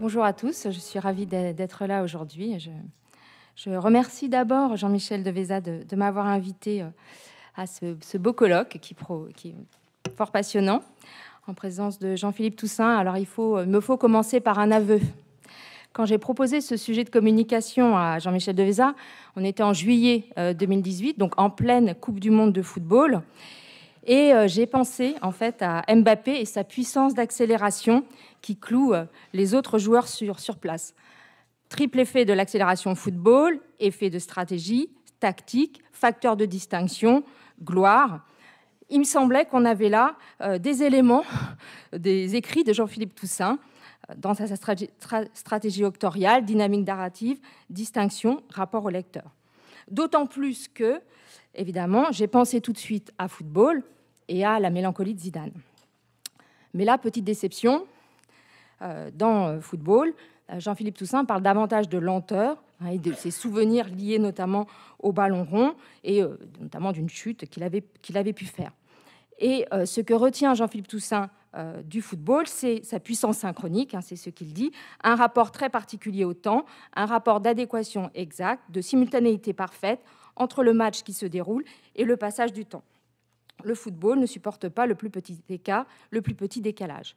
Bonjour à tous, je suis ravie d'être là aujourd'hui. Je, remercie d'abord Jean-Michel De de, de m'avoir invité euh, à ce, beau colloque qui, est fort passionnant, en présence de Jean-Philippe Toussaint. Alors il euh, me faut commencer par un aveu. Quand j'ai proposé ce sujet de communication à Jean-Michel Devesa, on était en juillet 2018, euh, donc en pleine Coupe du Monde de football. Et euh, j'ai pensé en fait à Mbappé et sa puissance d'accélération qui cloue euh, les autres joueurs sur, place. Triple effet de l'accélération football, effet de stratégie, tactique, facteur de distinction, gloire. Il me semblait qu'on avait là des éléments des écrits de Jean-Philippe Toussaint dans sa stratégie auctoriale, dynamique narrative, distinction, rapport au lecteur. D'autant plus que, évidemment, j'ai pensé tout de suite à football et à la mélancolie de Zidane. Mais là, petite déception, euh, dans euh, football, euh, Jean-Philippe Toussaint parle davantage de lenteur hein, et de ses souvenirs liés notamment au ballon rond et notamment d'une chute qu'il avait pu faire. Et ce que retient Jean-Philippe Toussaint euh, du football, c'est sa puissance synchronique, hein, c'est ce qu'il dit, un rapport très particulier au temps, un rapport d'adéquation exacte, de simultanéité parfaite entre le match qui se déroule et le passage du temps. Le football ne supporte pas le plus petit le plus petit décalage.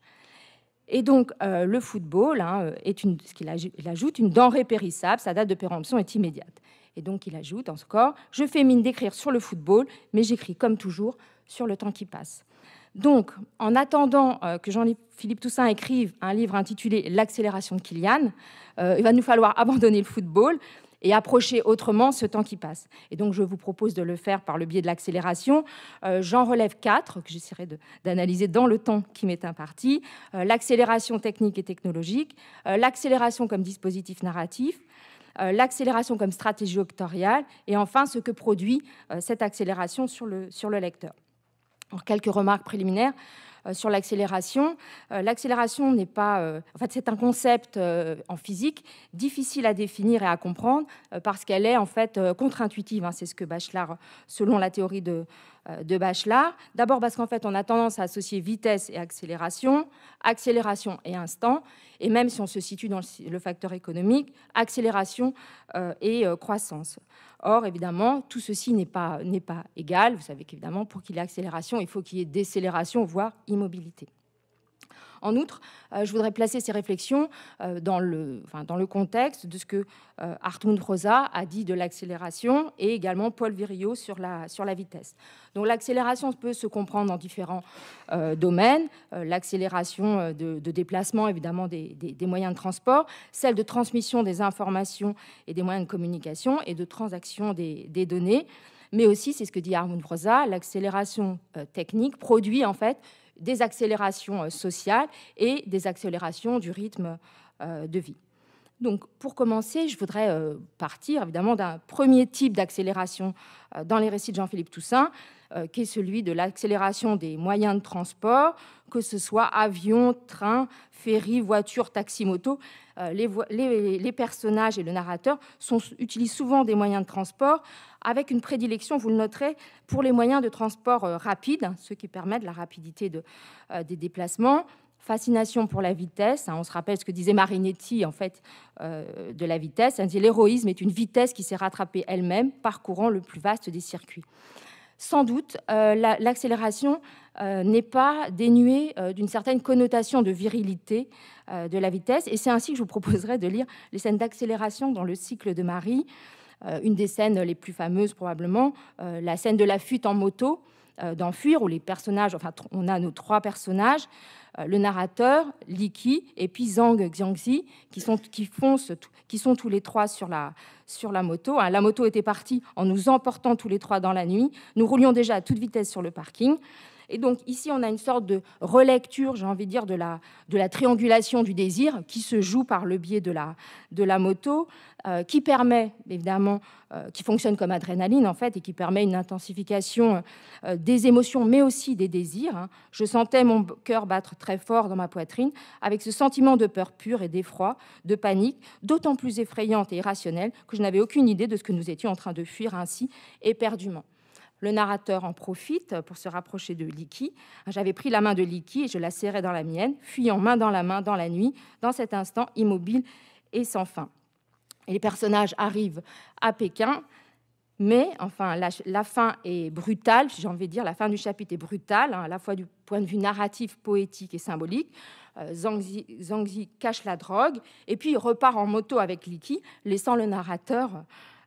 Et donc, euh, le football hein, est une, ce qu'il ajoute, une denrée périssable, sa date de péremption est immédiate. Et donc, il ajoute en score Je fais mine d'écrire sur le football, mais j'écris comme toujours sur le temps qui passe. Donc, en attendant euh, que Jean-Philippe Toussaint écrive un livre intitulé L'accélération de Kylian, euh, il va nous falloir abandonner le football et approcher autrement ce temps qui passe. Et donc, je vous propose de le faire par le biais de l'accélération. Euh, j'en relève quatre que j'essaierai d'analyser dans le temps qui m'est imparti. l'accélération technique et technologique, l'accélération comme dispositif narratif, l'accélération comme stratégie octoriale, et enfin ce que produit cette accélération sur le lecteur quelques remarques préliminaires. Euh, sur l'accélération. Euh, l'accélération n'est pas. Euh, en fait, c'est un concept en physique difficile à définir et à comprendre parce qu'elle est en fait contre-intuitive. Hein. c'est ce que Bachelard, selon la théorie de, de Bachelard. D'abord parce qu'en fait, on a tendance à associer vitesse et accélération, accélération et instant, et même si on se situe dans le facteur économique, accélération et croissance. Or, évidemment, tout ceci n'est pas, pas égal. Vous savez qu'évidemment, pour qu'il y ait accélération, il faut qu'il y ait décélération, voire mobilité. En outre, euh, je voudrais placer ces réflexions euh, dans, le, dans, le, contexte de ce que euh, Hartmut Rosa a dit de l'accélération et également Paul Virio sur la, sur la vitesse. Donc l'accélération peut se comprendre dans différents euh, domaines. l'accélération de, déplacement, évidemment, des, moyens de transport, celle de transmission des informations et des moyens de communication et de transaction des, données. Mais aussi, c'est ce que dit Hartmut Rosa, l'accélération technique produit en fait des accélérations euh, sociales et des accélérations du rythme euh, de vie. Donc, pour commencer, je voudrais euh, partir évidemment d'un premier type d'accélération dans les récits de Jean-Philippe Toussaint, qui est celui de l'accélération des moyens de transport, que ce soit avion, train, ferry, voiture, taxi, moto. Les, personnages et le narrateur utilisent souvent des moyens de transport avec une prédilection, vous le noterez, pour les moyens de transport euh, rapides, hein, ce qui permet de la rapidité euh, des déplacements. Fascination pour la vitesse, hein, on se rappelle ce que disait Marinetti en fait euh, de la vitesse, l'héroïsme est une vitesse qui s'est rattrapée elle-même, parcourant le plus vaste des circuits sans doute, l'accélération n'est pas dénuée d'une certaine connotation de virilité de la vitesse. Et c'est ainsi que je vous proposerai de lire les scènes d'accélération dans le cycle de Marie. Euh, une des scènes les plus fameuses probablement, euh, la scène de la fuite en moto euh, d'enfuir, où les personnages, enfin on a nos trois personnages, le narrateur, Liki, et puis Zhang Xiangxi, qui sont, qui, foncent, qui sont tous les trois sur la, sur la moto. Hein. La moto était partie en nous emportant tous les trois dans la nuit. Nous roulions déjà à toute vitesse sur le parking. Et donc ici, on a une sorte de relecture, j'ai envie de dire, de la, triangulation du désir qui se joue par le biais de la, moto, euh, qui permet évidemment, euh, qui fonctionne comme adrénaline en fait, et qui permet une intensification euh, des émotions, mais aussi des désirs. Hein. Je sentais mon cœur battre très fort dans ma poitrine, avec ce sentiment de peur pure et d'effroi, de panique, d'autant plus effrayante et irrationnelle que je n'avais aucune idée de ce que nous étions en train de fuir ainsi éperdument. Le narrateur en profite pour se rapprocher de Liki. J'avais pris la main de Liki et je la serrais dans la mienne, fuyant main dans la main dans la nuit, dans cet instant immobile et sans fin. Et les personnages arrivent à Pékin, mais enfin, la, fin est brutale, j'ai envie dire, la fin du chapitre est brutale, hein, à la fois du point de vue narratif, poétique et symbolique. Euh, Zhang Zhangzi, cache la drogue et puis repart en moto avec Liki, laissant le narrateur.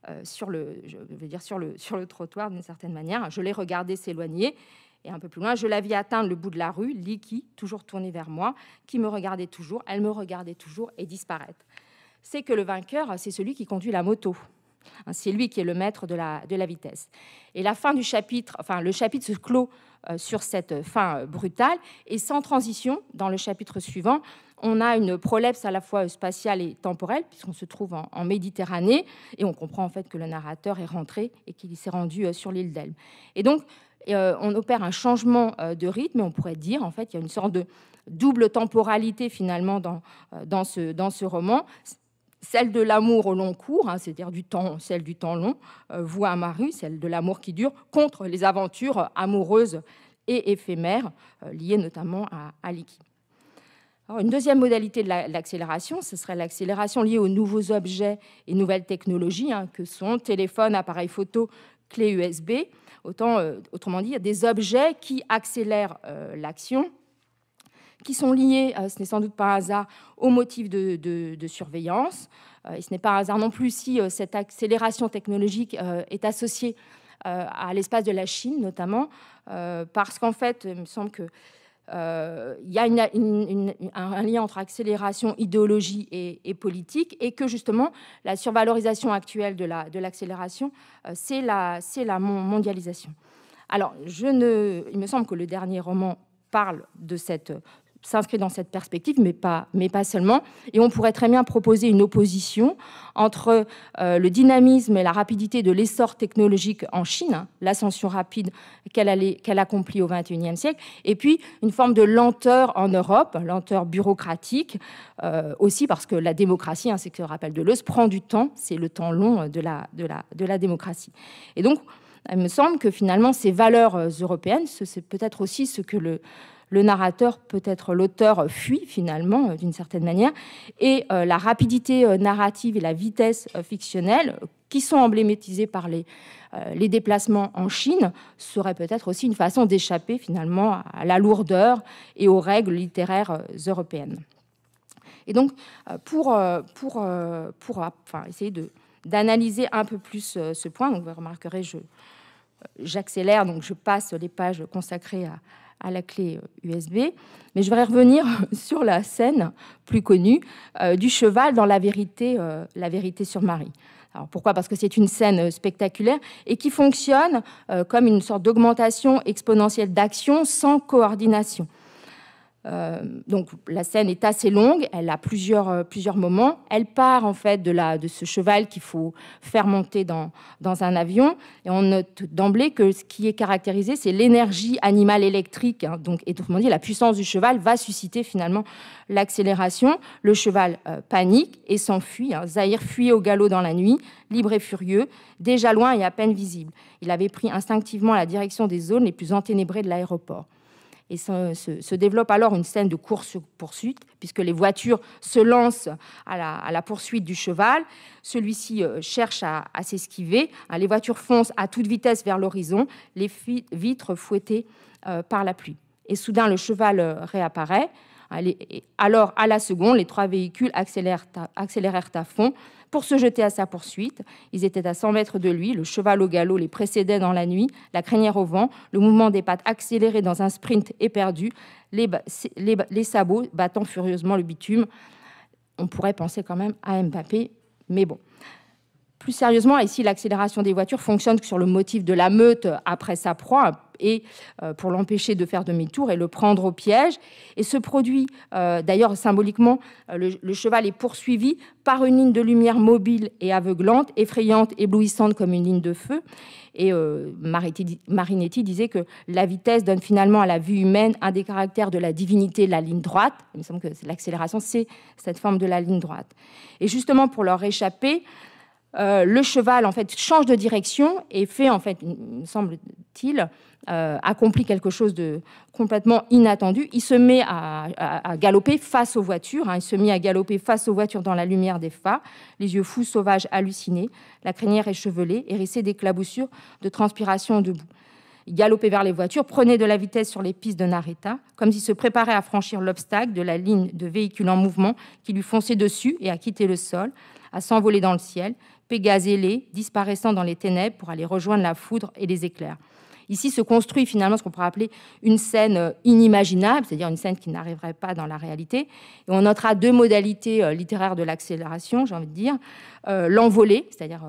Euh, sur, le, je veux dire, sur, le, sur le trottoir d'une certaine manière. Je l'ai regardée s'éloigner. Et un peu plus loin, je la vis atteindre le bout de la rue, Liki, toujours tournée vers moi, qui me regardait toujours, elle me regardait toujours et disparaître. C'est que le vainqueur, c'est celui qui conduit la moto. Hein, c'est lui qui est le maître de la, de la vitesse. Et la fin du chapitre, enfin le chapitre se clôt euh, sur cette fin euh, brutale. Et sans transition, dans le chapitre suivant, on a une prolepse à la fois spatiale et temporelle, puisqu'on se trouve en, Méditerranée, et on comprend en fait que le narrateur est rentré et qu'il s'est rendu euh, sur l'île d'Elbe. Et donc, on opère un changement de rythme, et on pourrait dire, en fait, il y a une sorte de double temporalité finalement dans, dans, ce, dans ce roman celle de l'amour au long cours, hein, c'est-à-dire du temps, celle du temps long, euh, voix à maru, celle de l'amour qui dure, contre les aventures amoureuses et éphémères euh, liées notamment à, Aliki. une deuxième modalité de l'accélération, ce serait l'accélération liée aux nouveaux objets et nouvelles technologies hein, que sont téléphone, appareil photo, clé USB, autant, euh, autrement dit, des objets qui accélèrent l'action qui sont liées, euh, ce n'est sans doute pas un hasard, aux motifs de, surveillance. Euh, et ce n'est pas un hasard non plus si euh, cette accélération technologique est associée à l'espace de la Chine, notamment, parce qu'en fait, il me semble que il y a un lien entre accélération, idéologie et, politique, et que justement la survalorisation actuelle de, la, de l'accélération, c'est la, c'est la mondialisation. Alors, je ne, il me semble que le dernier roman parle de cette s'inscrit dans cette perspective, mais pas, mais pas seulement. Et on pourrait très bien proposer une opposition entre euh, le dynamisme et la rapidité de l'essor technologique en Chine, hein, l'ascension rapide qu'elle qu'elle accomplit au XXIe siècle, et puis une forme de lenteur en Europe, lenteur bureaucratique, euh, aussi parce que la démocratie, hein, c'est que rappelle Deleuze, prend du temps, c'est le temps long de la, de la, de la démocratie. Et donc, il me semble que finalement, ces valeurs euh, européennes, c'est peut-être aussi ce que le le narrateur, peut-être l'auteur, fuit finalement euh, d'une certaine manière, et euh, la rapidité euh, narrative et la vitesse fictionnelle qui sont emblématisées par les, les déplacements en Chine, seraient peut-être aussi une façon d'échapper finalement à la lourdeur et aux règles littéraires européennes. Et donc, pour, pour, pour ah, enfin, essayer d'analyser un peu plus ce point, vous remarquerez, j'accélère, donc je passe les pages consacrées à, à la clé USB. Euh, Mais je voudrais revenir sur la scène plus connue euh, du cheval dans La vérité, euh, la vérité sur Marie. Alors pourquoi Parce que c'est une scène spectaculaire et qui fonctionne comme une sorte d'augmentation exponentielle d'action sans coordination. Euh, donc la scène est assez longue, elle a plusieurs, euh, moments. Elle part en fait de, ce cheval qu'il faut faire monter dans, un avion. Et on note d'emblée que ce qui est caractérisé, c'est l'énergie animale électrique. Hein. donc, et autrement dit, la puissance du cheval va susciter finalement l'accélération. Le cheval euh, panique et s'enfuit. Hein. Zahir fuit au galop dans la nuit, libre et furieux, déjà loin et à peine visible. Il avait pris instinctivement la direction des zones les plus enténébrées de l'aéroport et se, développe alors une scène de course-poursuite, puisque les voitures se lancent à la, poursuite du cheval. Celui-ci euh, cherche à, s'esquiver. Hein, les voitures foncent à toute vitesse vers l'horizon, les vitres fouettées euh, par la pluie. Et soudain, le cheval euh, réapparaît. Alors, à la seconde, les trois véhicules accélèrent accélérèrent à fond pour se jeter à sa poursuite. Ils étaient à 100 mètres de lui, le cheval au galop les précédait dans la nuit, la crinière au vent, le mouvement des pattes accéléré dans un sprint éperdu, les, les sabots battant furieusement le bitume. On pourrait penser quand même à Mbappé, mais bon. Plus sérieusement, ici, l'accélération des voitures fonctionne sur le motif de la meute après sa proie, et euh, pour l'empêcher de faire demi-tour et le prendre au piège. Et ce produit, euh, d'ailleurs symboliquement, euh, le, cheval est poursuivi par une ligne de lumière mobile et aveuglante, effrayante, éblouissante comme une ligne de feu. Et Marinetti disait que la vitesse donne finalement à la vue humaine un des caractères de la divinité, la ligne droite. Il me semble que l'accélération, c'est cette forme de la ligne droite. Et justement, pour leur échapper, euh, le cheval en fait change de direction et fait en fait, me semble-t-il, euh, accomplit quelque chose de complètement inattendu. Il se met à, galoper face aux voitures. Hein. Il se met à galoper face aux voitures dans la lumière des phares, les yeux fous, sauvages, hallucinés, la crinière échevelée, hérissée d'éclaboussures de transpiration debout. Il galopait vers les voitures, prenait de la vitesse sur les pistes de Nareta, comme s'il se préparait à franchir l'obstacle de la ligne de véhicules en mouvement qui lui fonçait dessus et à quitter le sol, à s'envoler dans le ciel. Pégase disparaissant dans les ténèbres pour aller rejoindre la foudre et les éclairs. Ici se construit finalement ce qu'on pourrait appeler une scène euh, inimaginable, c'est-à-dire une scène qui n'arriverait pas dans la réalité. Et on notera deux modalités euh, littéraires de l'accélération, j'ai envie de dire. Euh, l'envoler, c'est-à-dire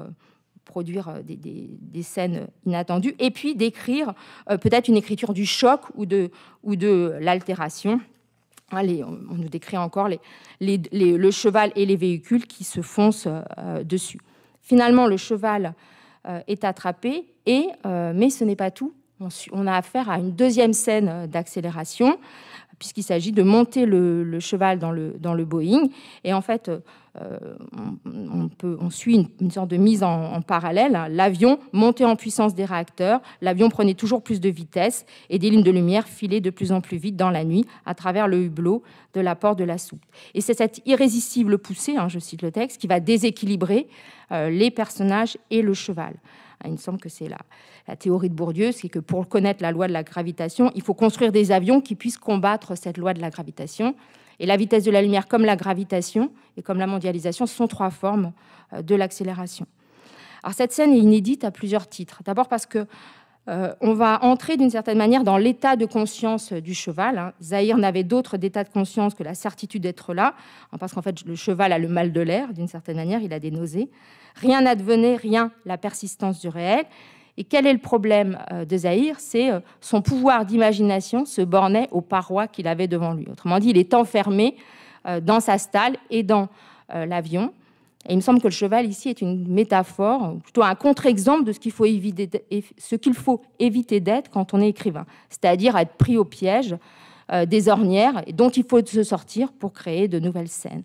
produire des, scènes inattendues, et puis d'écrire peut-être une écriture du choc ou de, ou de l'altération. Allez, ah, on, nous décrit encore le cheval et les véhicules qui se foncent dessus. Finalement, le cheval euh, est attrapé, et, euh, mais ce n'est pas tout. On, a affaire à une deuxième scène euh, d'accélération, puisqu'il s'agit de monter le, cheval dans le, dans le, Boeing. Et en fait, euh, on, peut, on, suit une, sorte de mise en, parallèle. L'avion montait en puissance des réacteurs, l'avion prenait toujours plus de vitesse et des lignes de lumière filaient de plus en plus vite dans la nuit à travers le hublot de la porte de la soupe. Et c'est cette irrésistible poussée, hein, je cite le texte, qui va déséquilibrer euh, les personnages et le cheval. Ah, il me semble que c'est la, la, théorie de Bourdieu, c'est que pour connaître la loi de la gravitation, il faut construire des avions qui puissent combattre cette loi de la gravitation. Et la vitesse de la lumière, comme la gravitation et comme la mondialisation, sont trois formes euh, de l'accélération. Alors cette scène est inédite à plusieurs titres. D'abord parce que euh, on va entrer d'une certaine manière dans l'état de conscience du cheval. Hein. Zahir n'avait d'autre état de conscience que la certitude d'être là, hein, parce qu'en fait le cheval a le mal de l'air, d'une certaine manière, il a des nausées. Rien n'advenait, rien, la persistance du réel. Et quel est le problème euh, de Zahir C'est euh, son pouvoir d'imagination se bornait aux parois qu'il avait devant lui. Autrement dit, il est enfermé euh, dans sa stalle et dans l'avion. Et il me semble que le cheval ici est une métaphore, plutôt un contre-exemple de ce qu'il faut éviter, ce qu'il faut éviter d'être quand on est écrivain, c'est-à-dire être pris au piège des ornières dont il faut se sortir pour créer de nouvelles scènes.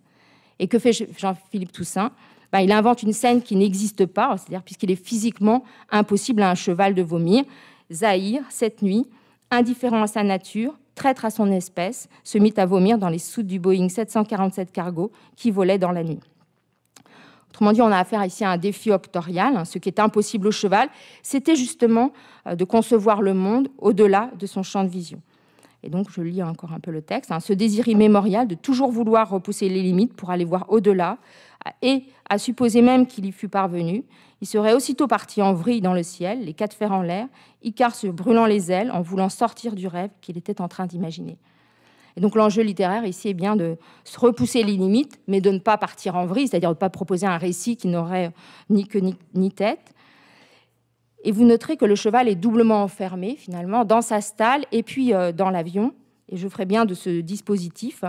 Et que fait Jean-Philippe Toussaint bah, il invente une scène qui n'existe pas, c'est-à-dire puisqu'il est physiquement impossible à un cheval de vomir. Zahir, cette nuit, indifférent à sa nature, traître à son espèce, se mit à vomir dans les soutes du Boeing 747 cargo qui volait dans la nuit. Autrement dit, on a affaire ici à un défi optorial. Hein, ce qui est impossible au cheval, c'était justement euh, de concevoir le monde au-delà de son champ de vision. Et donc, je lis encore un peu le texte. Hein. ce désir immémorial de toujours vouloir repousser les limites pour aller voir au-delà, et à supposer même qu'il y fût parvenu, il serait aussitôt parti en vrille dans le ciel, les quatre fers en l'air, Icar se brûlant les ailes en voulant sortir du rêve qu'il était en train d'imaginer. Et donc l'enjeu littéraire ici est bien de se repousser les limites, mais de ne pas partir en vrille, c'est-à-dire de ne pas proposer un récit qui n'aurait ni queue ni tête. Et vous noterez que le cheval est doublement enfermé, finalement, dans sa stalle et puis euh, dans l'avion, et je ferai bien de ce dispositif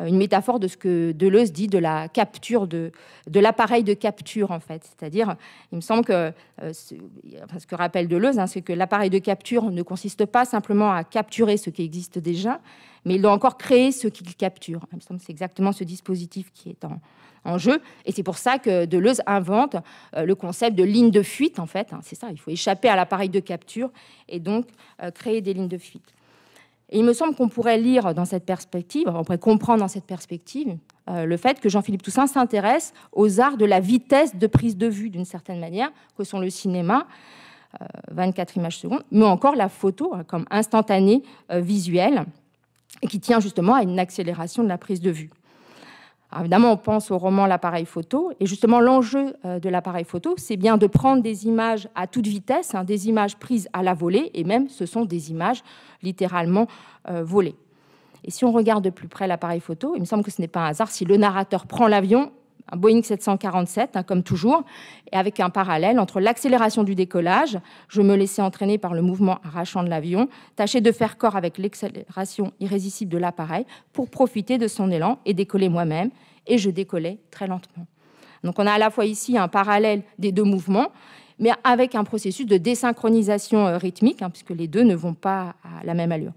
euh, une métaphore de ce que Deleuze dit de la capture de, l'appareil de capture en fait. C'est-à-dire, il me semble que euh, ce, que rappelle Deleuze, hein, c'est que l'appareil de capture ne consiste pas simplement à capturer ce qui existe déjà, mais il doit encore créer ce qu'il capture. Il me semble c'est exactement ce dispositif qui est en, jeu, et c'est pour ça que Deleuze invente euh, le concept de ligne de fuite en fait. Hein. c'est ça, il faut échapper à l'appareil de capture et donc créer des lignes de fuite. Et il me semble qu'on pourrait lire dans cette perspective, on pourrait comprendre dans cette perspective euh, le fait que Jean-Philippe Toussaint s'intéresse aux arts de la vitesse de prise de vue, d'une certaine manière, que sont le cinéma, 24 euh, images secondes, mais encore la photo hein, comme instantanée euh, visuelle, et qui tient justement à une accélération de la prise de vue évidemment, on pense au roman L'appareil photo. Et justement, l'enjeu euh, de l'appareil photo, c'est bien de prendre des images à toute vitesse, hein, des images prises à la volée, et même ce sont des images littéralement euh, volées. Et si on regarde de plus près l'appareil photo, il me semble que ce n'est pas un hasard si le narrateur prend l'avion un Boeing 747, hein, comme toujours, et avec un parallèle entre l'accélération du décollage, je me laissais entraîner par le mouvement arrachant de l'avion, tâcher de faire corps avec l'accélération irrésistible de l'appareil pour profiter de son élan et décoller moi-même, et je décollais très lentement. Donc on a à la fois ici un parallèle des deux mouvements, mais avec un processus de désynchronisation euh, rythmique, hein, puisque les deux ne vont pas à la même allure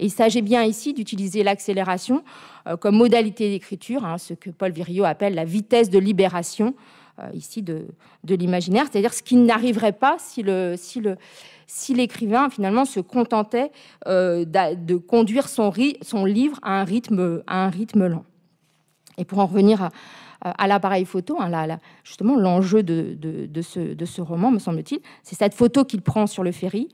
il s'agit bien ici d'utiliser l'accélération euh, comme modalité d'écriture, hein, ce que Paul Virio appelle la vitesse de libération euh, ici de, l'imaginaire, c'est-à-dire ce qui n'arriverait pas si le, si l'écrivain finalement se contentait euh, de conduire son, son, livre à un rythme, lent. Et pour en revenir à, l'appareil photo, hein, justement l'enjeu de, ce, roman, me semble-t-il, c'est cette photo qu'il prend sur le ferry,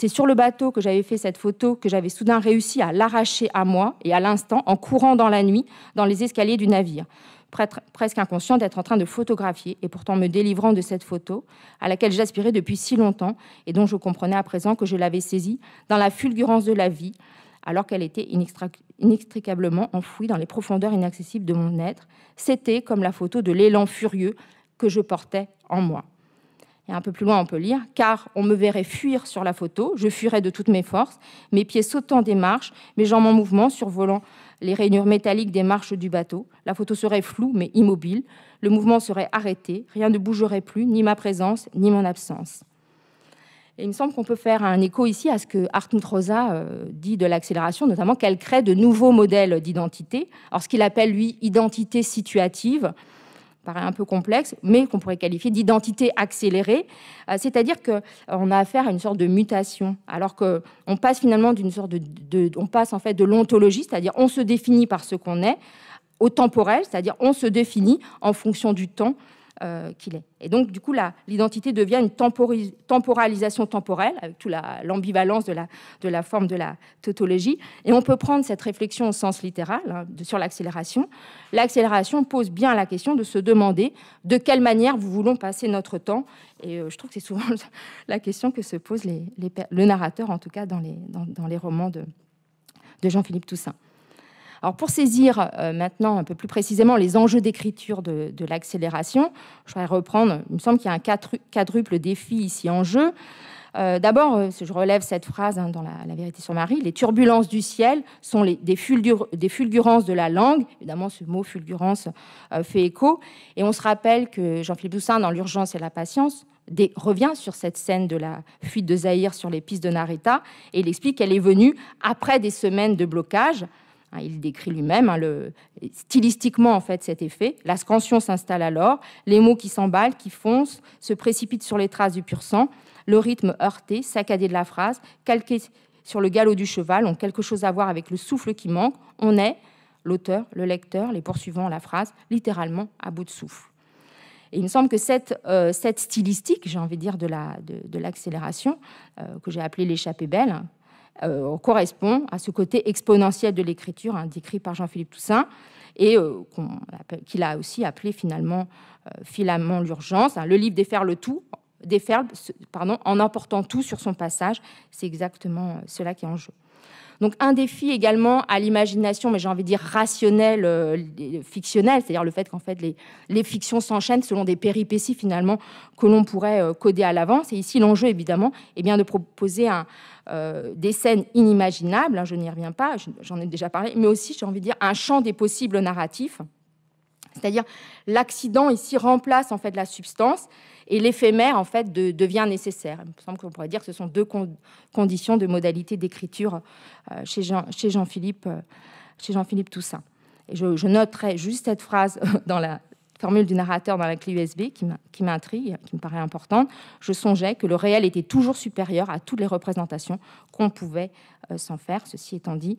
c'est sur le bateau que j'avais fait cette photo que j'avais soudain réussi à l'arracher à moi et à l'instant en courant dans la nuit dans les escaliers du navire presque inconscient d'être en train de photographier et pourtant me délivrant de cette photo à laquelle j'aspirais depuis si longtemps et dont je comprenais à présent que je l'avais saisie dans la fulgurance de la vie alors qu'elle était inextricablement enfouie dans les profondeurs inaccessibles de mon être. C'était comme la photo de l'élan furieux que je portais en moi. Et un peu plus loin, on peut lire Car on me verrait fuir sur la photo, je fuirais de toutes mes forces, mes pieds sautant des marches, mes jambes en mouvement, survolant les rainures métalliques des marches du bateau. La photo serait floue, mais immobile. Le mouvement serait arrêté, rien ne bougerait plus, ni ma présence, ni mon absence. Et il me semble qu'on peut faire un écho ici à ce que Hartmut Rosa euh, dit de l'accélération, notamment qu'elle crée de nouveaux modèles d'identité. Alors, ce qu'il appelle, lui, identité situative, paraît un peu complexe, mais qu'on pourrait qualifier d'identité accélérée, euh, c'est-à-dire qu'on euh, a affaire à une sorte de mutation, alors qu'on passe finalement d'une sorte on passe en fait de l'ontologie, c'est-à-dire on se définit par ce qu'on est, au temporel, c'est-à-dire on se définit en fonction du temps euh, qu'il est. Et donc, du coup, l'identité devient une temporalisation temporelle, avec toute l'ambivalence de, la, de la forme de la tautologie. Et on peut prendre cette réflexion au sens littéral hein, sur l'accélération. L'accélération pose bien la question de se demander de quelle manière vous voulons passer notre temps. Et euh, je trouve que c'est souvent la question que se pose les, le narrateur, en tout cas dans les, dans les romans de, de Jean-Philippe Toussaint. Alors pour saisir euh, maintenant un peu plus précisément les enjeux d'écriture de, l'accélération, je vais reprendre, il me semble qu'il y a un quadruple défi ici en jeu. Euh, D'abord, euh, je relève cette phrase hein, dans la, vérité sur Marie, les turbulences du ciel sont des, fulgurances de la langue. Évidemment, ce mot fulgurance euh, fait écho. Et on se rappelle que Jean-Philippe Toussaint, dans L'urgence et la patience, revient sur cette scène de la fuite de Zahir sur les pistes de Narita et il explique qu'elle est venue après des semaines de blocage. Hein, il décrit lui-même hein, stylistiquement en fait cet effet. La scansion s'installe alors, les mots qui s'emballent, qui foncent, se précipitent sur les traces du pur sang, le rythme heurté, saccadé de la phrase, calqué sur le galop du cheval, ont quelque chose à voir avec le souffle qui manque. On est, l'auteur, le lecteur, les poursuivants, la phrase, littéralement à bout de souffle. Et il me semble que cette, euh, stylistique, j'ai envie de dire, de l'accélération, euh, que j'ai appelée l'échappée belle, hein, euh, correspond à ce côté exponentiel de l'écriture hein, décrit par Jean-Philippe Toussaint et euh, qu'il a aussi appelé finalement filament euh, l'urgence. Hein, le livre déferle le tout, pardon, en emportant tout sur son passage. C'est exactement cela qui est en jeu. Donc un défi également à l'imagination, mais j'ai envie de dire rationnelle, euh, fictionnelle, c'est-à-dire le fait qu'en fait les, fictions s'enchaînent selon des péripéties finalement que l'on pourrait euh, coder à l'avance. Et ici l'enjeu évidemment est bien de proposer euh, des scènes inimaginables, hein, je n'y reviens pas, j'en ai déjà parlé, mais aussi j'ai envie de dire un champ des possibles narratifs. C'est-à-dire l'accident ici remplace en fait la substance et l'éphémère en fait de, devient nécessaire. Il me semble qu'on pourrait dire que ce sont deux conditions de modalité d'écriture euh, chez Jean-Philippe euh, chez Toussaint. Et je, je, noterai juste cette phrase dans la formule du narrateur dans la clé USB qui m'intrigue, qui me paraît importante. Je songeais que le réel était toujours supérieur à toutes les représentations qu'on pouvait euh, s'en faire, ceci étant dit,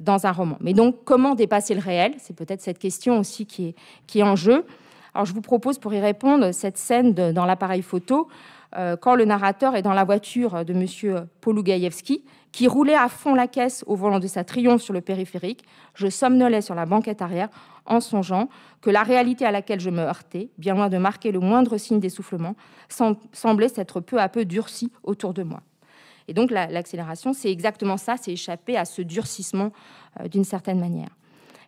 dans un roman. Mais donc, comment dépasser le réel C'est peut-être cette question aussi qui est, qui est en jeu je vous propose pour y répondre cette scène dans l'appareil photo euh, quand le narrateur est dans la voiture de M. Polugaïevski qui roulait à fond la caisse au volant de sa triomphe sur le périphérique. Je somnolais sur la banquette arrière en songeant que la réalité à laquelle je me heurtais, bien loin de marquer le moindre signe d'essoufflement, semblait s'être peu à peu durcie autour de moi. Et donc l'accélération, c'est exactement ça, c'est échapper à ce durcissement euh, d'une certaine manière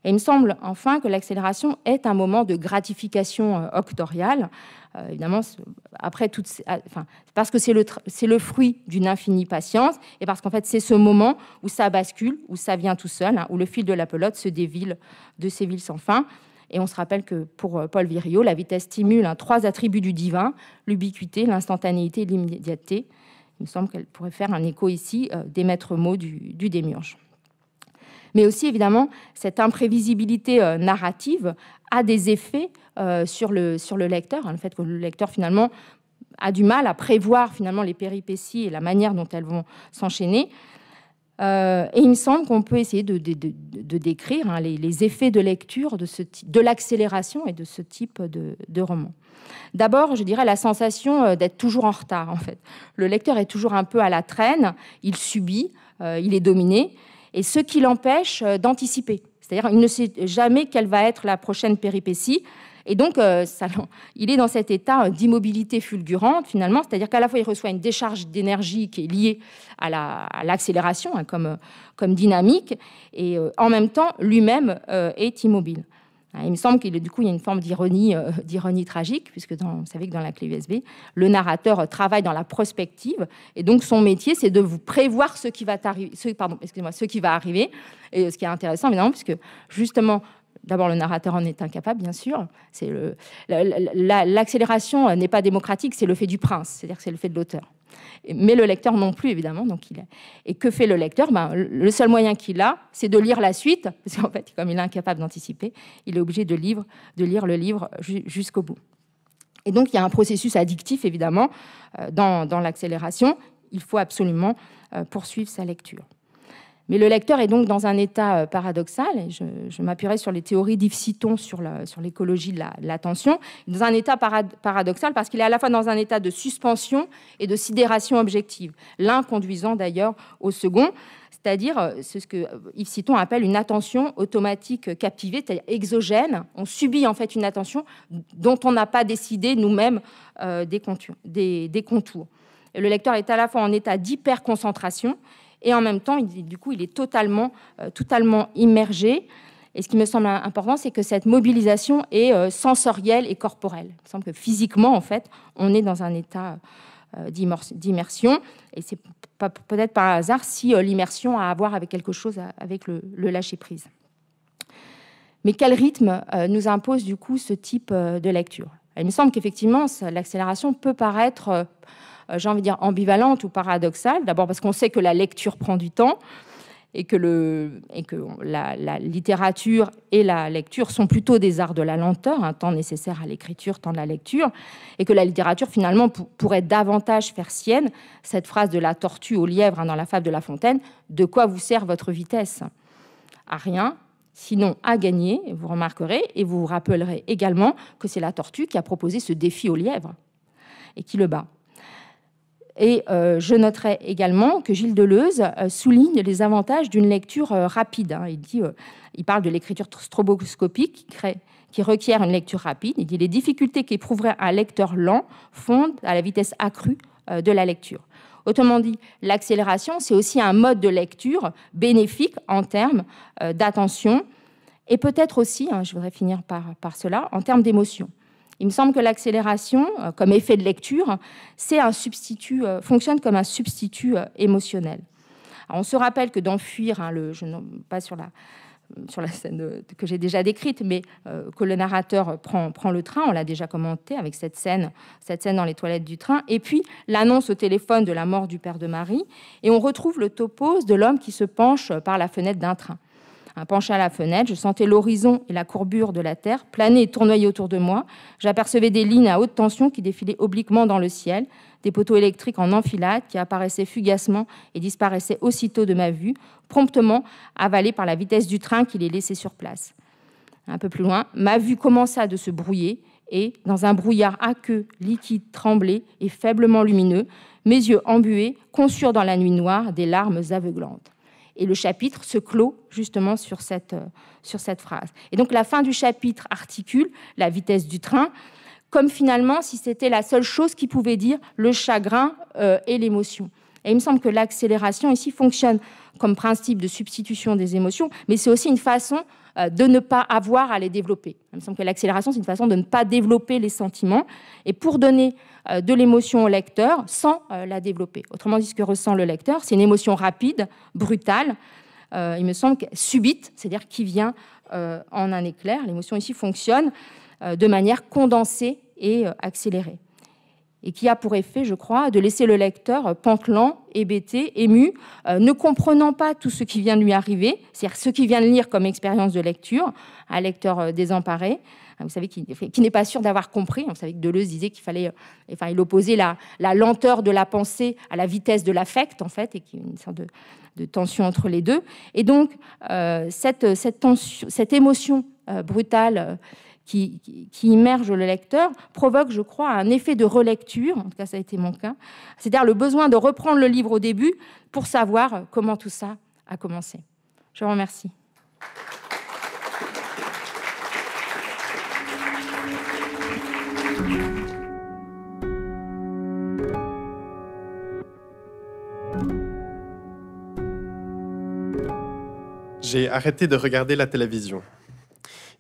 il me semble enfin que l'accélération est un moment de gratification euh, octoriale. Euh, évidemment, après ah, enfin, parce que c'est le, fruit d'une infinie patience et parce qu'en fait, c'est ce moment où ça bascule, où ça vient tout seul, hein, où le fil de la pelote se dévile de ces villes sans fin. Et on se rappelle que pour euh, Paul Virio, la vitesse stimule hein, trois attributs du divin l'ubiquité, l'instantanéité et l'immédiateté. Il me semble qu'elle pourrait faire un écho ici des maîtres mots du, du démiurge. Mais aussi, évidemment, cette imprévisibilité euh, narrative a des effets euh, sur, le, sur le lecteur. Hein, le fait que le lecteur, finalement, a du mal à prévoir finalement les péripéties et la manière dont elles vont s'enchaîner. Euh, et il me semble qu'on peut essayer de, de, de, décrire hein, les, effets de lecture de, ce, de l'accélération et de ce type de, roman. D'abord, je dirais la sensation d'être toujours en retard, en fait. Le lecteur est toujours un peu à la traîne, il subit, il est dominé, et ce qui l'empêche euh, d'anticiper. C'est-à-dire, il ne sait jamais quelle va être la prochaine péripétie. Et donc, euh, il est dans cet état euh, d'immobilité fulgurante, finalement, c'est-à-dire qu'à la fois, il reçoit une décharge d'énergie qui est liée à l'accélération hein, comme, dynamique, et en même temps, lui-même est immobile. Il me semble qu'il du coup il y a une forme d'ironie, euh, d'ironie tragique, puisque dans, vous savez que dans la clé USB, le narrateur euh, travaille dans la prospective, et donc son métier c'est de vous prévoir ce qui va ce, pardon, excusez-moi, ce qui va arriver, et euh, ce qui est intéressant évidemment, puisque justement D'abord, le narrateur en est incapable, bien sûr. C'est l'accélération n'est pas démocratique, c'est le fait du prince, c'est-à-dire que c'est le fait de l'auteur mais le lecteur non plus, évidemment. Donc il Et que fait le lecteur ben, Le seul moyen qu'il a, c'est de lire la suite, parce qu'en fait, comme il est incapable d'anticiper, il est obligé de, de lire le livre jusqu'au bout. Et donc il y a un processus addictif, évidemment, euh, dans l'accélération. Il faut absolument euh, poursuivre sa lecture. Mais le lecteur est donc dans un état euh, paradoxal, je, je m'appuierai sur les théories d'Yves Citon sur l'écologie de, l'attention, dans un état paradoxal parce qu'il est à la fois dans un état de suspension et de sidération objective, l'un conduisant d'ailleurs au second, c'est-à-dire euh, ce que euh, Yves Citon appelle une attention automatique captivée, c'est-à-dire exogène. On subit en fait une attention dont on n'a pas décidé nous-mêmes des, contours, le lecteur est à la fois en état d'hyperconcentration et en même temps, il, du coup, il est totalement, euh, totalement immergé. Et ce qui me semble important, c'est que cette mobilisation est euh, sensorielle et corporelle. Il me semble que physiquement, en fait, on est dans un état euh, d'immersion. Et c'est peut-être pas un hasard si l'immersion a à voir avec quelque chose, avec le, le lâcher-prise. Mais quel rythme nous impose du coup ce type de lecture Il me semble qu'effectivement, l'accélération peut paraître euh, j'ai envie de dire, ambivalente ou paradoxale. D'abord parce qu'on sait que la lecture prend du temps et que, le, et que la, littérature et la lecture sont plutôt des arts de la lenteur, un temps nécessaire à l'écriture, temps de la lecture, et que la littérature finalement pourrait davantage faire sienne cette phrase de la tortue au lièvre hein, dans la fable de La Fontaine, de quoi vous sert votre vitesse À rien, sinon à gagner, vous remarquerez, et vous vous rappellerez également que c'est la tortue qui a proposé ce défi au lièvre, et qui le bat. Et euh, je noterai également que Gilles Deleuze euh, souligne les avantages d'une lecture euh, rapide. Hein. Il, dit, il parle de l'écriture stroboscopique qui, requiert une lecture rapide. Il dit les difficultés qu'éprouverait un lecteur lent fondent à la vitesse accrue de la lecture. Autrement dit, l'accélération, c'est aussi un mode de lecture bénéfique en termes d'attention et peut-être aussi, hein, je voudrais finir par, par cela, en termes d'émotion. Il me semble que l'accélération, euh, comme effet de lecture, c'est un substitut, euh, fonctionne comme un substitut euh, émotionnel. on se rappelle que dans Fuir, hein, le, je pas sur la, sur la scène que j'ai déjà décrite, mais que le narrateur prend, prend le train, on l'a déjà commenté avec cette scène, cette scène dans les toilettes du train, et puis l'annonce au téléphone de la mort du père de Marie, et on retrouve le topos de l'homme qui se penche par la fenêtre d'un train un penchant à la fenêtre, je sentais l'horizon et la courbure de la Terre planer et tournoyer autour de moi. J'apercevais des lignes à haute tension qui défilaient obliquement dans le ciel, des poteaux électriques en enfilade qui apparaissaient fugacement et disparaissaient aussitôt de ma vue, promptement avalés par la vitesse du train qui les laissait sur place. Un peu plus loin, ma vue commença de se brouiller et, dans un brouillard aqueux, liquide, tremblé et faiblement lumineux, mes yeux embués conçurent dans la nuit noire des larmes aveuglantes. Et le chapitre se clôt justement sur cette, euh, sur cette phrase. Et donc la fin du chapitre articule la vitesse du train comme finalement si c'était la seule chose qui pouvait dire le chagrin euh, et l'émotion. Et il me semble que l'accélération ici fonctionne comme principe de substitution des émotions, mais c'est aussi une façon euh, de ne pas avoir à les développer. Il me semble que l'accélération, c'est une façon de ne pas développer les sentiments. Et pour donner euh, de l'émotion au lecteur sans euh, la développer. Autrement dit, ce que ressent le lecteur, c'est une émotion rapide, brutale, euh, il me semble, subite, c'est-à-dire qui vient en un éclair. L'émotion ici fonctionne de manière condensée et accélérée. Et qui a pour effet, je crois, de laisser le lecteur pantelant, hébété, ému, ne comprenant pas tout ce qui vient de lui arriver, c'est-à-dire ce qui vient de lire comme expérience de lecture, un lecteur désemparé, vous savez, qui, qui n'est pas sûr d'avoir compris. Vous savez que Deleuze disait qu'il fallait, euh, enfin, il opposait la, lenteur de la pensée à la vitesse de l'affect, en fait, et qu'il y a une sorte de, tension entre les deux. Et donc, euh, cette, cette, tension, cette émotion euh, brutale. Qui, qui, immerge le lecteur provoque, je crois, un effet de relecture, en tout cas ça a été mon cas, c'est-à-dire le besoin de reprendre le livre au début pour savoir comment tout ça a commencé. Je vous remercie. J'ai arrêté de regarder la télévision.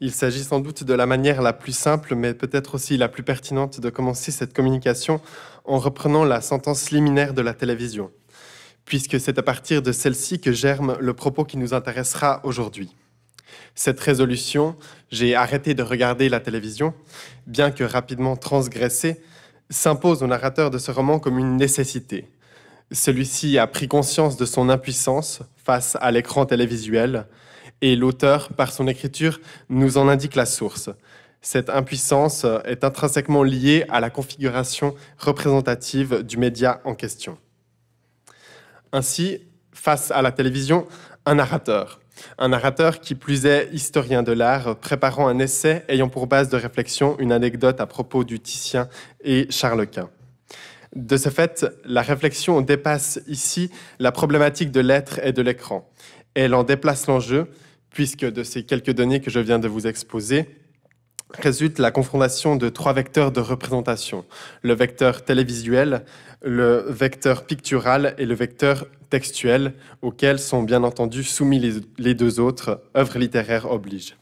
Il s'agit sans doute de la manière la plus simple, mais peut-être aussi la plus pertinente de commencer cette communication en reprenant la sentence liminaire de la télévision, puisque c'est à partir de celle-ci que germe le propos qui nous intéressera aujourd'hui. Cette résolution, j'ai arrêté de regarder la télévision, bien que rapidement transgressée, s'impose au narrateur de ce roman comme une nécessité, celui-ci a pris conscience de son impuissance face à l'écran télévisuel et l'auteur, par son écriture, nous en indique la source. Cette impuissance est intrinsèquement liée à la configuration représentative du média en question. Ainsi, face à la télévision, un narrateur. Un narrateur qui plus est historien de l'art, préparant un essai ayant pour base de réflexion une anecdote à propos du Titien et Charles Quint. De ce fait, la réflexion dépasse ici la problématique de l'être et de l'écran. Elle en déplace l'enjeu, puisque de ces quelques données que je viens de vous exposer, résulte la confrontation de trois vecteurs de représentation, le vecteur télévisuel, le vecteur pictural et le vecteur textuel, auxquels sont bien entendu soumis les deux autres, œuvres littéraires oblige.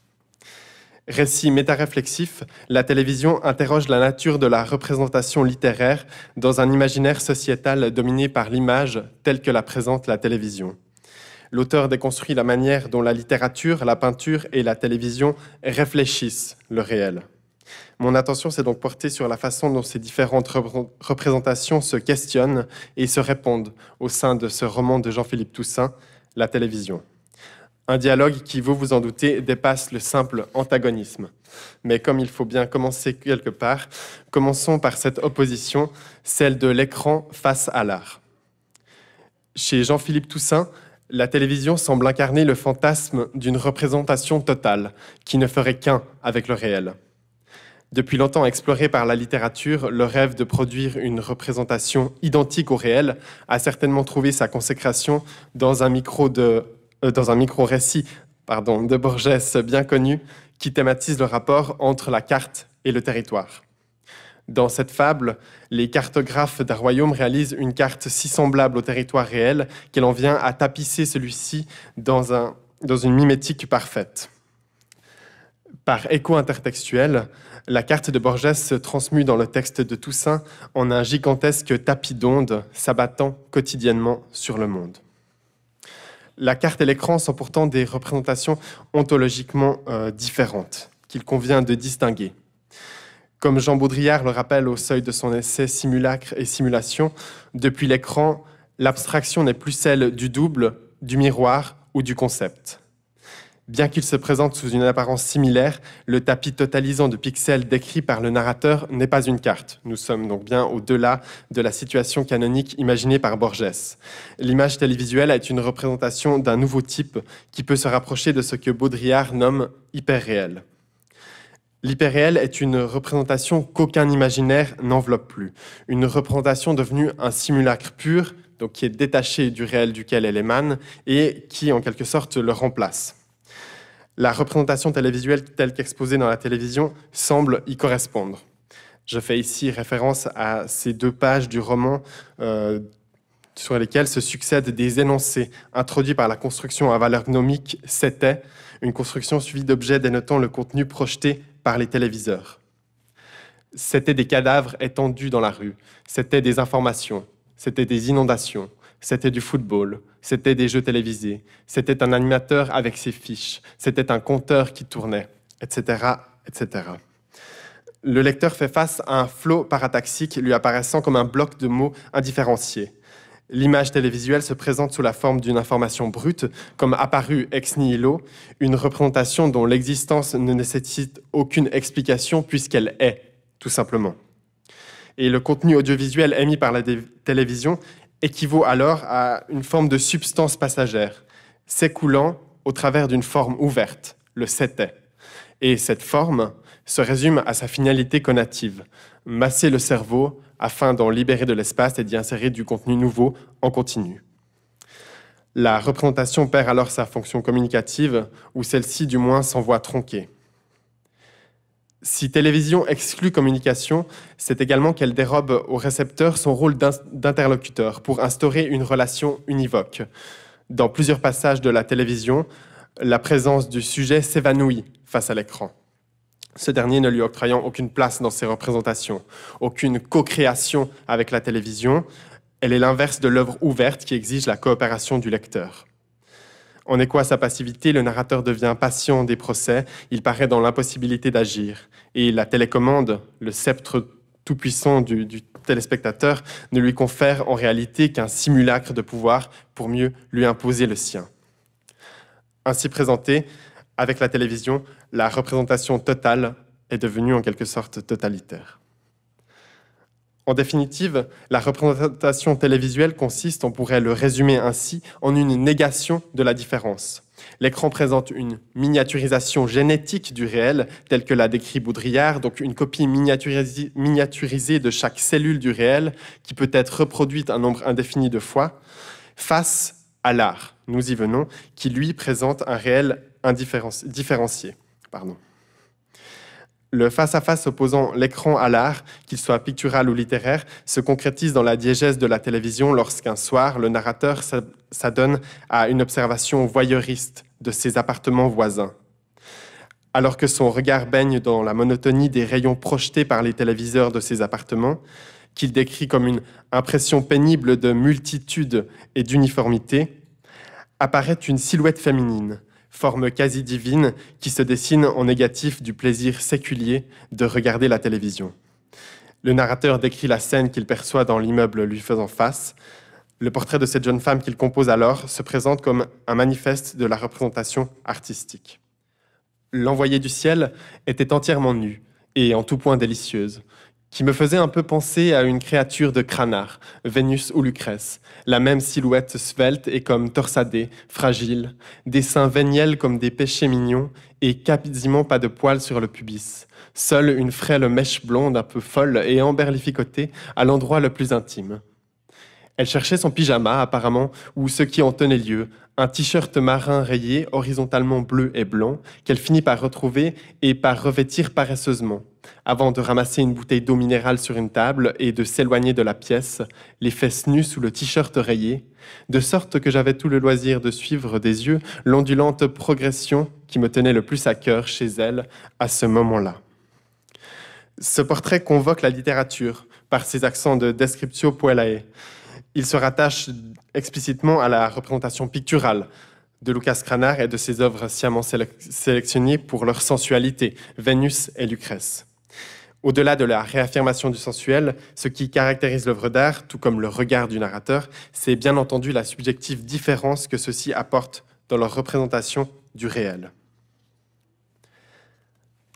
Récit métaréflexif, la télévision interroge la nature de la représentation littéraire dans un imaginaire sociétal dominé par l'image telle que la présente la télévision. L'auteur déconstruit la manière dont la littérature, la peinture et la télévision réfléchissent le réel. Mon attention s'est donc portée sur la façon dont ces différentes représentations se questionnent et se répondent au sein de ce roman de Jean-Philippe Toussaint, La télévision. Un dialogue qui, vous vous en doutez, dépasse le simple antagonisme. Mais comme il faut bien commencer quelque part, commençons par cette opposition, celle de l'écran face à l'art. Chez Jean-Philippe Toussaint, la télévision semble incarner le fantasme d'une représentation totale, qui ne ferait qu'un avec le réel. Depuis longtemps exploré par la littérature, le rêve de produire une représentation identique au réel a certainement trouvé sa consécration dans un micro de euh, dans un micro-récit de Borges bien connu qui thématise le rapport entre la carte et le territoire. Dans cette fable, les cartographes d'un royaume réalisent une carte si semblable au territoire réel qu'elle en vient à tapisser celui-ci dans, une mimétique parfaite. Par écho intertextuel, la carte de Borges se transmue dans le texte de Toussaint en un gigantesque tapis d'ondes s'abattant quotidiennement sur le monde la carte et l'écran sont pourtant des représentations ontologiquement euh, différentes, qu'il convient de distinguer. Comme Jean Baudrillard le rappelle au seuil de son essai Simulacre et Simulation, depuis l'écran, l'abstraction n'est plus celle du double, du miroir ou du concept. Bien qu'il se présente sous une apparence similaire, le tapis totalisant de pixels décrit par le narrateur n'est pas une carte. Nous sommes donc bien au-delà de la situation canonique imaginée par Borges. L'image télévisuelle est une représentation d'un nouveau type qui peut se rapprocher de ce que Baudrillard nomme hyperréel. L'hyperréel est une représentation qu'aucun imaginaire n'enveloppe plus, une représentation devenue un simulacre pur, donc qui est détaché du réel duquel elle émane, et qui en quelque sorte le remplace la représentation télévisuelle telle qu'exposée dans la télévision semble y correspondre. Je fais ici référence à ces deux pages du roman euh, sur lesquelles se succèdent des énoncés introduits par la construction à valeur gnomique C'était, une construction suivie d'objets dénotant le contenu projeté par les téléviseurs. C'était des cadavres étendus dans la rue, c'était des informations, c'était des inondations, c'était du football, c'était des jeux télévisés, c'était un animateur avec ses fiches, c'était un compteur qui tournait, etc., etc. Le lecteur fait face à un flot parataxique lui apparaissant comme un bloc de mots indifférenciés. L'image télévisuelle se présente sous la forme d'une information brute, comme apparue ex nihilo, une représentation dont l'existence ne nécessite aucune explication puisqu'elle est, tout simplement. Et le contenu audiovisuel émis par la télévision équivaut alors à une forme de substance passagère, s'écoulant au travers d'une forme ouverte, le c'était. Et cette forme se résume à sa finalité conative, masser le cerveau afin d'en libérer de l'espace et d'y insérer du contenu nouveau en continu. La représentation perd alors sa fonction communicative, ou celle-ci du moins s'en voit tronquée. Si télévision exclut communication, c'est également qu'elle dérobe au récepteur son rôle d'interlocuteur pour instaurer une relation univoque. Dans plusieurs passages de la télévision, la présence du sujet s'évanouit face à l'écran. Ce dernier ne lui octroyant aucune place dans ses représentations, aucune co-création avec la télévision, elle est l'inverse de l'œuvre ouverte qui exige la coopération du lecteur. En écho à sa passivité, le narrateur devient patient des procès, il paraît dans l'impossibilité d'agir. Et la télécommande, le sceptre tout-puissant du, téléspectateur, ne lui confère en réalité qu'un simulacre de pouvoir pour mieux lui imposer le sien. Ainsi présentée, avec la télévision, la représentation totale est devenue en quelque sorte totalitaire. En définitive, la représentation télévisuelle consiste, on pourrait le résumer ainsi, en une négation de la différence. L'écran présente une miniaturisation génétique du réel, telle que l'a décrit Baudrillard, donc une copie miniaturisée, de chaque cellule du réel, qui peut être reproduite un nombre indéfini de fois, face à l'art, nous y venons, qui lui présente un réel différencié. Pardon le face-à-face opposant l'écran à l'art, qu'il soit pictural ou littéraire, se concrétise dans la diégèse de la télévision lorsqu'un soir, le narrateur s'adonne à une observation voyeuriste de ses appartements voisins. Alors que son regard baigne dans la monotonie des rayons projetés par les téléviseurs de ses appartements, qu'il décrit comme une impression pénible de multitude et d'uniformité, apparaît une silhouette féminine, forme quasi divine qui se dessine en négatif du plaisir séculier de regarder la télévision. Le narrateur décrit la scène qu'il perçoit dans l'immeuble lui faisant face. Le portrait de cette jeune femme qu'il compose alors se présente comme un manifeste de la représentation artistique. L'envoyé du ciel était entièrement nu et en tout point délicieuse, qui me faisait un peu penser à une créature de Cranard, Vénus ou Lucrèce, la même silhouette svelte et comme torsadée, fragile, des seins véniels comme des péchés mignons et quasiment pas de poils sur le pubis. Seule une frêle mèche blonde un peu folle et emberlificotée à l'endroit le plus intime. Elle cherchait son pyjama apparemment, ou ce qui en tenait lieu, un t-shirt marin rayé horizontalement bleu et blanc qu'elle finit par retrouver et par revêtir paresseusement. Avant de ramasser une bouteille d'eau minérale sur une table et de s'éloigner de la pièce, les fesses nues sous le t-shirt rayé, de sorte que j'avais tout le loisir de suivre des yeux l'ondulante progression qui me tenait le plus à cœur chez elle à ce moment-là. Ce portrait convoque la littérature par ses accents de descriptio poellae. Il se rattache explicitement à la représentation picturale, de Lucas Cranach et de ses œuvres sciemment sélectionnées pour leur sensualité, Vénus et Lucrèce. Au-delà de la réaffirmation du sensuel, ce qui caractérise l'œuvre d'art, tout comme le regard du narrateur, c'est bien entendu la subjective différence que ceux-ci apportent dans leur représentation du réel.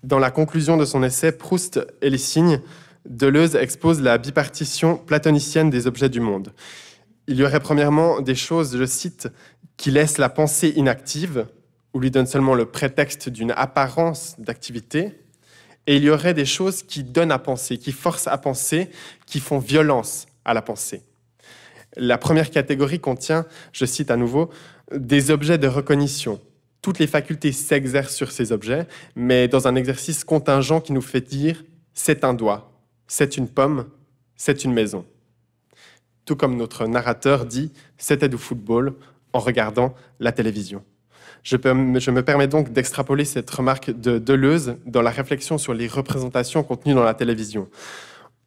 Dans la conclusion de son essai Proust et les signes, Deleuze expose la bipartition platonicienne des objets du monde. Il y aurait premièrement des choses, je cite, qui laissent la pensée inactive, ou lui donnent seulement le prétexte d'une apparence d'activité, et il y aurait des choses qui donnent à penser, qui forcent à penser, qui font violence à la pensée. La première catégorie contient, je cite à nouveau, des objets de reconnaissance. Toutes les facultés s'exercent sur ces objets, mais dans un exercice contingent qui nous fait dire c'est un doigt, c'est une pomme, c'est une maison. Tout comme notre narrateur dit c'était du football en regardant la télévision. Je, me permets donc d'extrapoler cette remarque de Deleuze dans la réflexion sur les représentations contenues dans la télévision.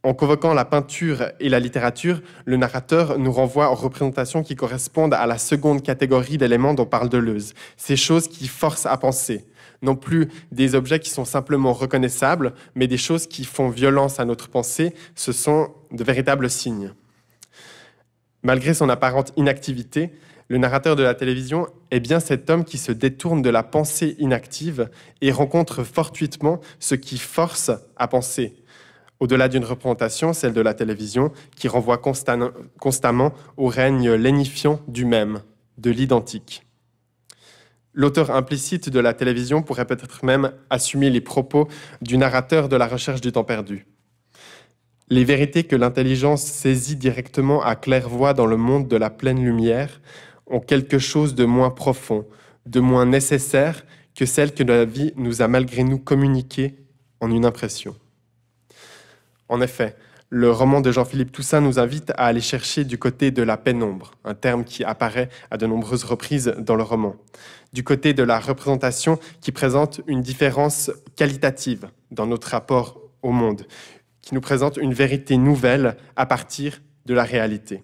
En convoquant la peinture et la littérature, le narrateur nous renvoie aux représentations qui correspondent à la seconde catégorie d'éléments dont parle Deleuze, ces choses qui forcent à penser, non plus des objets qui sont simplement reconnaissables, mais des choses qui font violence à notre pensée, ce sont de véritables signes. Malgré son apparente inactivité, le narrateur de la télévision est bien cet homme qui se détourne de la pensée inactive et rencontre fortuitement ce qui force à penser. Au-delà d'une représentation, celle de la télévision, qui renvoie constamment au règne lénifiant du même, de l'identique. L'auteur implicite de la télévision pourrait peut-être même assumer les propos du narrateur de la recherche du temps perdu. Les vérités que l'intelligence saisit directement à claire voix dans le monde de la pleine lumière ont quelque chose de moins profond, de moins nécessaire que celle que la vie nous a malgré nous communiquée en une impression. En effet, le roman de Jean-Philippe Toussaint nous invite à aller chercher du côté de la pénombre, un terme qui apparaît à de nombreuses reprises dans le roman, du côté de la représentation qui présente une différence qualitative dans notre rapport au monde, qui nous présente une vérité nouvelle à partir de la réalité.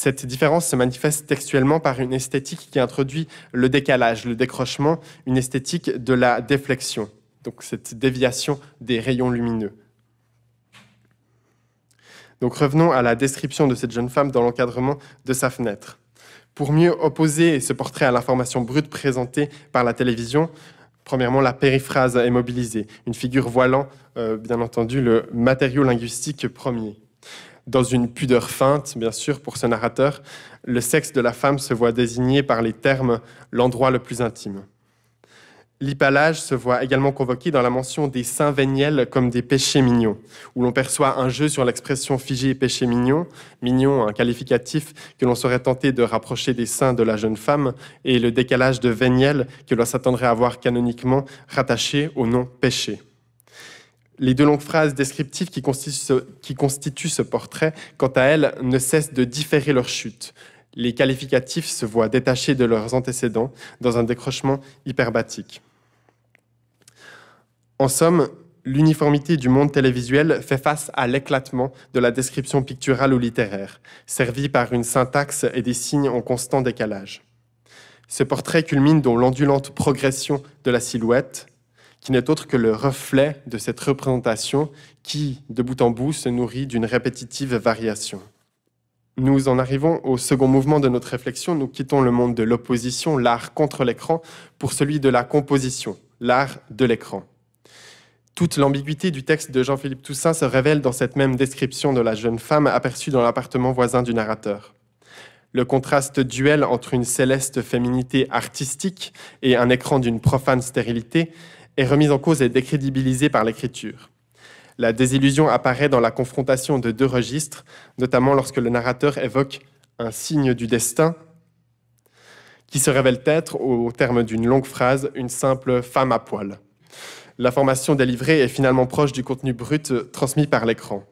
Cette différence se manifeste textuellement par une esthétique qui introduit le décalage, le décrochement, une esthétique de la déflexion, donc cette déviation des rayons lumineux. Donc revenons à la description de cette jeune femme dans l'encadrement de sa fenêtre. Pour mieux opposer ce portrait à l'information brute présentée par la télévision, premièrement, la périphrase est mobilisée, une figure voilant, euh, bien entendu, le matériau linguistique premier dans une pudeur feinte, bien sûr, pour ce narrateur, le sexe de la femme se voit désigné par les termes l'endroit le plus intime. L'hypalage se voit également convoqué dans la mention des saints véniels comme des péchés mignons, où l'on perçoit un jeu sur l'expression figée péché mignon, mignon un qualificatif que l'on serait tenté de rapprocher des saints de la jeune femme, et le décalage de véniel que l'on s'attendrait à voir canoniquement rattaché au nom péché. Les deux longues phrases descriptives qui constituent, ce, portrait, quant à elles, ne cessent de différer leur chute. Les qualificatifs se voient détachés de leurs antécédents dans un décrochement hyperbatique. En somme, l'uniformité du monde télévisuel fait face à l'éclatement de la description picturale ou littéraire, servie par une syntaxe et des signes en constant décalage. Ce portrait culmine dans l'ondulante progression de la silhouette, qui n'est autre que le reflet de cette représentation qui, de bout en bout, se nourrit d'une répétitive variation. Nous en arrivons au second mouvement de notre réflexion. Nous quittons le monde de l'opposition, l'art contre l'écran, pour celui de la composition, l'art de l'écran. Toute l'ambiguïté du texte de Jean-Philippe Toussaint se révèle dans cette même description de la jeune femme aperçue dans l'appartement voisin du narrateur. Le contraste duel entre une céleste féminité artistique et un écran d'une profane stérilité est remise en cause et décrédibilisée par l'écriture. La désillusion apparaît dans la confrontation de deux registres, notamment lorsque le narrateur évoque un signe du destin qui se révèle être, au terme d'une longue phrase, une simple femme à poil. L'information délivrée est finalement proche du contenu brut transmis par l'écran.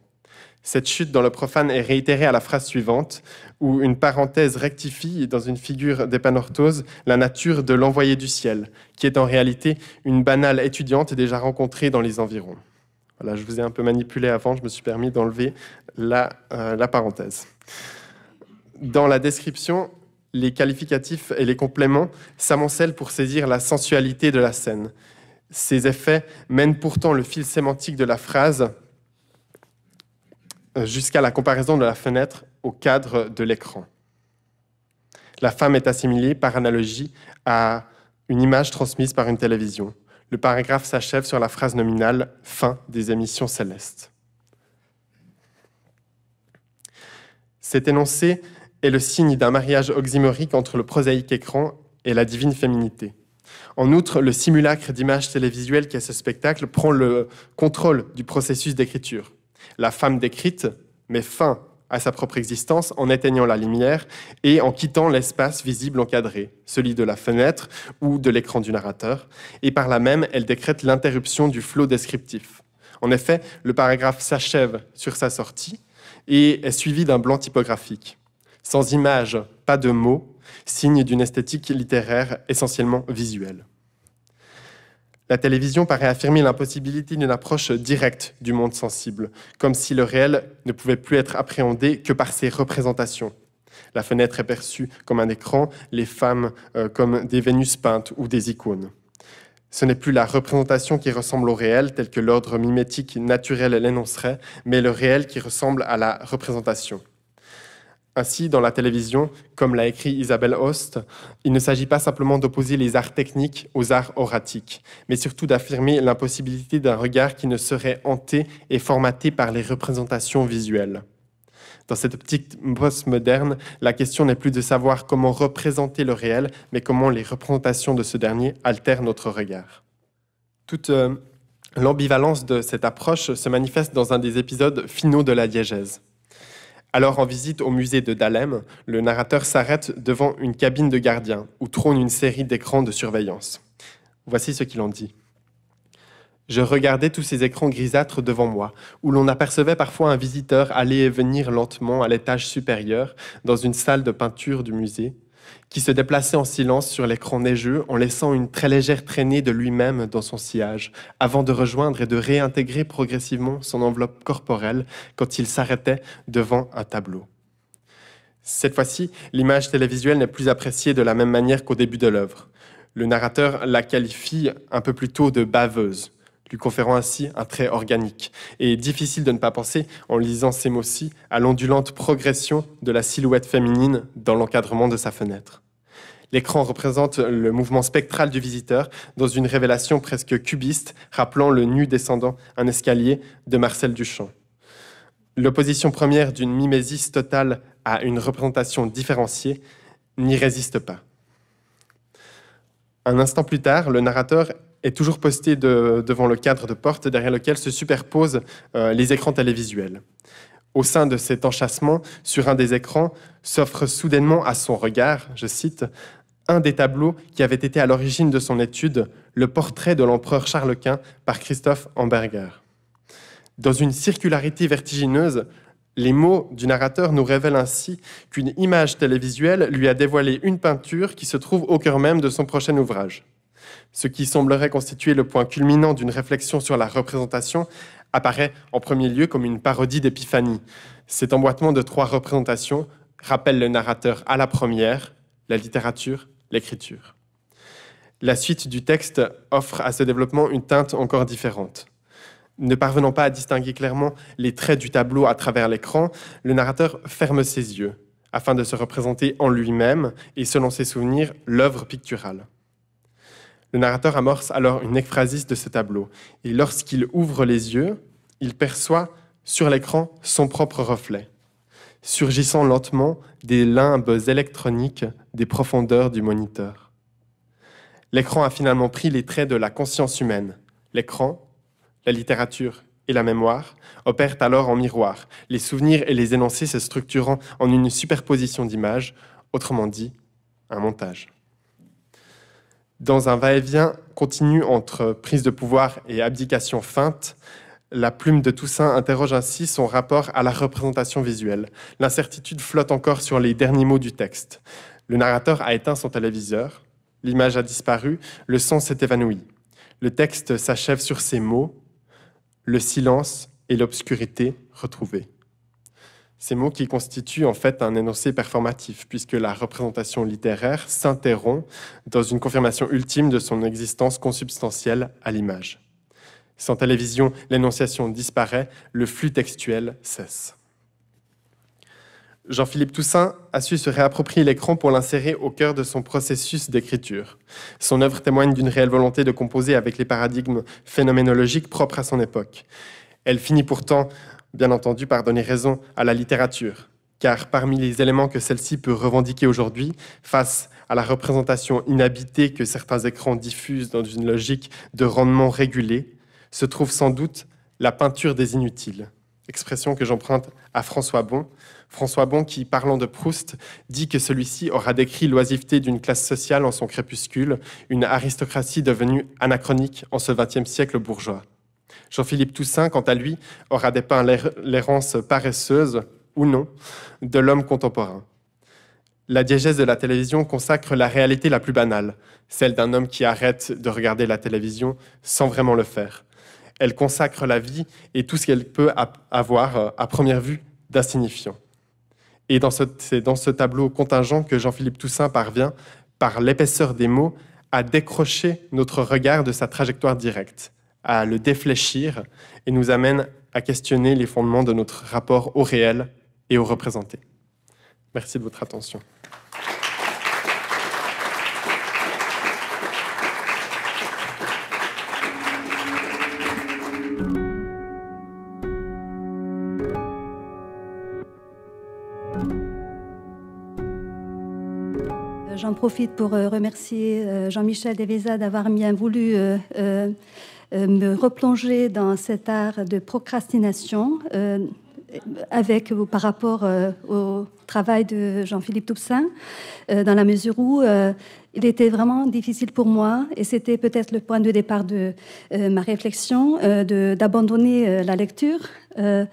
Cette chute dans le profane est réitérée à la phrase suivante, où une parenthèse rectifie, dans une figure d'épanorthose, la nature de l'envoyé du ciel, qui est en réalité une banale étudiante déjà rencontrée dans les environs. Voilà, je vous ai un peu manipulé avant, je me suis permis d'enlever la, euh, la parenthèse. Dans la description, les qualificatifs et les compléments s'amoncellent pour saisir la sensualité de la scène. Ces effets mènent pourtant le fil sémantique de la phrase euh, jusqu'à la comparaison de la fenêtre au cadre de l'écran. La femme est assimilée par analogie à une image transmise par une télévision. Le paragraphe s'achève sur la phrase nominale Fin des émissions célestes. Cet énoncé est le signe d'un mariage oxymorique entre le prosaïque écran et la divine féminité. En outre, le simulacre d'images télévisuelles est ce spectacle prend le contrôle du processus d'écriture. La femme décrite met fin à sa propre existence en éteignant la lumière et en quittant l'espace visible encadré, celui de la fenêtre ou de l'écran du narrateur, et par là même elle décrète l'interruption du flot descriptif. En effet, le paragraphe s'achève sur sa sortie et est suivi d'un blanc typographique. Sans image, pas de mots, signe d'une esthétique littéraire essentiellement visuelle. La télévision paraît affirmer l'impossibilité d'une approche directe du monde sensible, comme si le réel ne pouvait plus être appréhendé que par ses représentations. La fenêtre est perçue comme un écran, les femmes euh, comme des Vénus peintes ou des icônes. Ce n'est plus la représentation qui ressemble au réel, tel que l'ordre mimétique naturel l'énoncerait, mais le réel qui ressemble à la représentation. Ainsi, dans la télévision, comme l'a écrit Isabelle Host, il ne s'agit pas simplement d'opposer les arts techniques aux arts oratiques, mais surtout d'affirmer l'impossibilité d'un regard qui ne serait hanté et formaté par les représentations visuelles. Dans cette optique post-moderne, la question n'est plus de savoir comment représenter le réel, mais comment les représentations de ce dernier altèrent notre regard. Toute euh, l'ambivalence de cette approche se manifeste dans un des épisodes finaux de la diégèse. Alors en visite au musée de Dahlem, le narrateur s'arrête devant une cabine de gardien où trône une série d'écrans de surveillance. Voici ce qu'il en dit. Je regardais tous ces écrans grisâtres devant moi, où l'on apercevait parfois un visiteur aller et venir lentement à l'étage supérieur, dans une salle de peinture du musée, qui se déplaçait en silence sur l'écran neigeux en laissant une très légère traînée de lui-même dans son sillage, avant de rejoindre et de réintégrer progressivement son enveloppe corporelle quand il s'arrêtait devant un tableau. Cette fois-ci, l'image télévisuelle n'est plus appréciée de la même manière qu'au début de l'œuvre. Le narrateur la qualifie un peu plus tôt de baveuse lui conférant ainsi un trait organique. Et difficile de ne pas penser, en lisant ces mots-ci, à l'ondulante progression de la silhouette féminine dans l'encadrement de sa fenêtre. L'écran représente le mouvement spectral du visiteur dans une révélation presque cubiste, rappelant le nu descendant un escalier de Marcel Duchamp. L'opposition première d'une mimésis totale à une représentation différenciée n'y résiste pas. Un instant plus tard, le narrateur est toujours posté devant le cadre de porte derrière lequel se superposent euh, les écrans télévisuels. Au sein de cet enchâssement, sur un des écrans, s'offre soudainement à son regard, je cite, un des tableaux qui avait été à l'origine de son étude, le portrait de l'empereur Charles Quint par Christophe Amberger. Dans une circularité vertigineuse, les mots du narrateur nous révèlent ainsi qu'une image télévisuelle lui a dévoilé une peinture qui se trouve au cœur même de son prochain ouvrage. Ce qui semblerait constituer le point culminant d'une réflexion sur la représentation apparaît en premier lieu comme une parodie d'épiphanie. Cet emboîtement de trois représentations rappelle le narrateur à la première, la littérature, l'écriture. La suite du texte offre à ce développement une teinte encore différente. Ne parvenant pas à distinguer clairement les traits du tableau à travers l'écran, le narrateur ferme ses yeux afin de se représenter en lui-même et selon ses souvenirs l'œuvre picturale. Le narrateur amorce alors une ekphrasis de ce tableau, et lorsqu'il ouvre les yeux, il perçoit sur l'écran son propre reflet, surgissant lentement des limbes électroniques des profondeurs du moniteur. L'écran a finalement pris les traits de la conscience humaine. L'écran, la littérature et la mémoire opèrent alors en miroir, les souvenirs et les énoncés se structurant en une superposition d'images, autrement dit, un montage. Dans un va-et-vient continu entre prise de pouvoir et abdication feinte, la plume de Toussaint interroge ainsi son rapport à la représentation visuelle. L'incertitude flotte encore sur les derniers mots du texte. Le narrateur a éteint son téléviseur, l'image a disparu, le son s'est évanoui. Le texte s'achève sur ces mots, le silence et l'obscurité retrouvés ces mots qui constituent en fait un énoncé performatif, puisque la représentation littéraire s'interrompt dans une confirmation ultime de son existence consubstantielle à l'image. Sans télévision, l'énonciation disparaît, le flux textuel cesse. Jean-Philippe Toussaint a su se réapproprier l'écran pour l'insérer au cœur de son processus d'écriture. Son œuvre témoigne d'une réelle volonté de composer avec les paradigmes phénoménologiques propres à son époque. Elle finit pourtant bien entendu par donner raison à la littérature, car parmi les éléments que celle-ci peut revendiquer aujourd'hui, face à la représentation inhabitée que certains écrans diffusent dans une logique de rendement régulé, se trouve sans doute la peinture des inutiles, expression que j'emprunte à François Bon. François Bon qui, parlant de Proust, dit que celui-ci aura décrit l'oisiveté d'une classe sociale en son crépuscule, une aristocratie devenue anachronique en ce XXe siècle bourgeois. Jean-Philippe Toussaint, quant à lui, aura dépeint l'errance paresseuse, ou non, de l'homme contemporain. La diégèse de la télévision consacre la réalité la plus banale, celle d'un homme qui arrête de regarder la télévision sans vraiment le faire. Elle consacre la vie et tout ce qu'elle peut avoir, euh, à première vue, d'insignifiant. Et c'est dans ce tableau contingent que Jean-Philippe Toussaint parvient, par l'épaisseur des mots, à décrocher notre regard de sa trajectoire directe à le défléchir et nous amène à questionner les fondements de notre rapport au réel et au représenté. Merci de votre attention. J'en profite pour euh, remercier euh, Jean-Michel Devesa d'avoir bien voulu euh, euh, me replonger dans cet art de procrastination euh, avec ou euh, par rapport au travail de Jean-Philippe Toussaint, dans la mesure où il était vraiment difficile pour moi, et c'était peut-être le point de départ de ma réflexion, d'abandonner la lecture et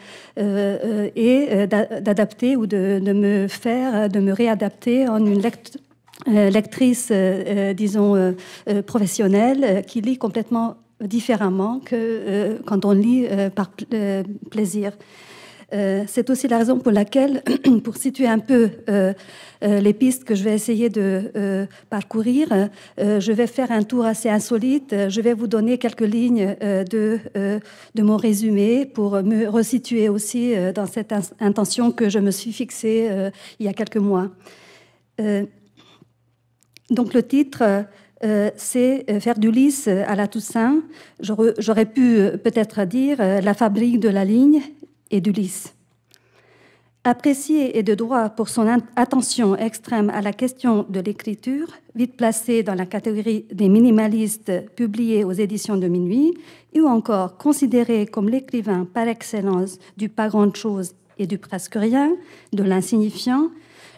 d'adapter ou de, me faire, de me réadapter en une lectrice, disons, professionnelle, qui lit complètement différemment que euh, quand on lit euh, par euh, plaisir. C'est aussi la raison pour laquelle, pour situer un peu les pistes que je vais essayer de parcourir, je vais faire un tour assez insolite. Je vais vous donner quelques lignes de, de mon résumé pour me resituer aussi dans cette intention que je me suis fixée il y a quelques mois. Donc le titre euh, c'est euh, faire du lisse euh, à la Toussaint. J'aurais pu peut-être dire la fabrique de la ligne et du lisse. Apprécié et de droit pour son attention extrême à la question de l'écriture, vite placé dans la catégorie des minimalistes publiés aux éditions de Minuit, ou encore considéré comme l'écrivain par excellence du pas grande chose et du presque rien, de l'insignifiant,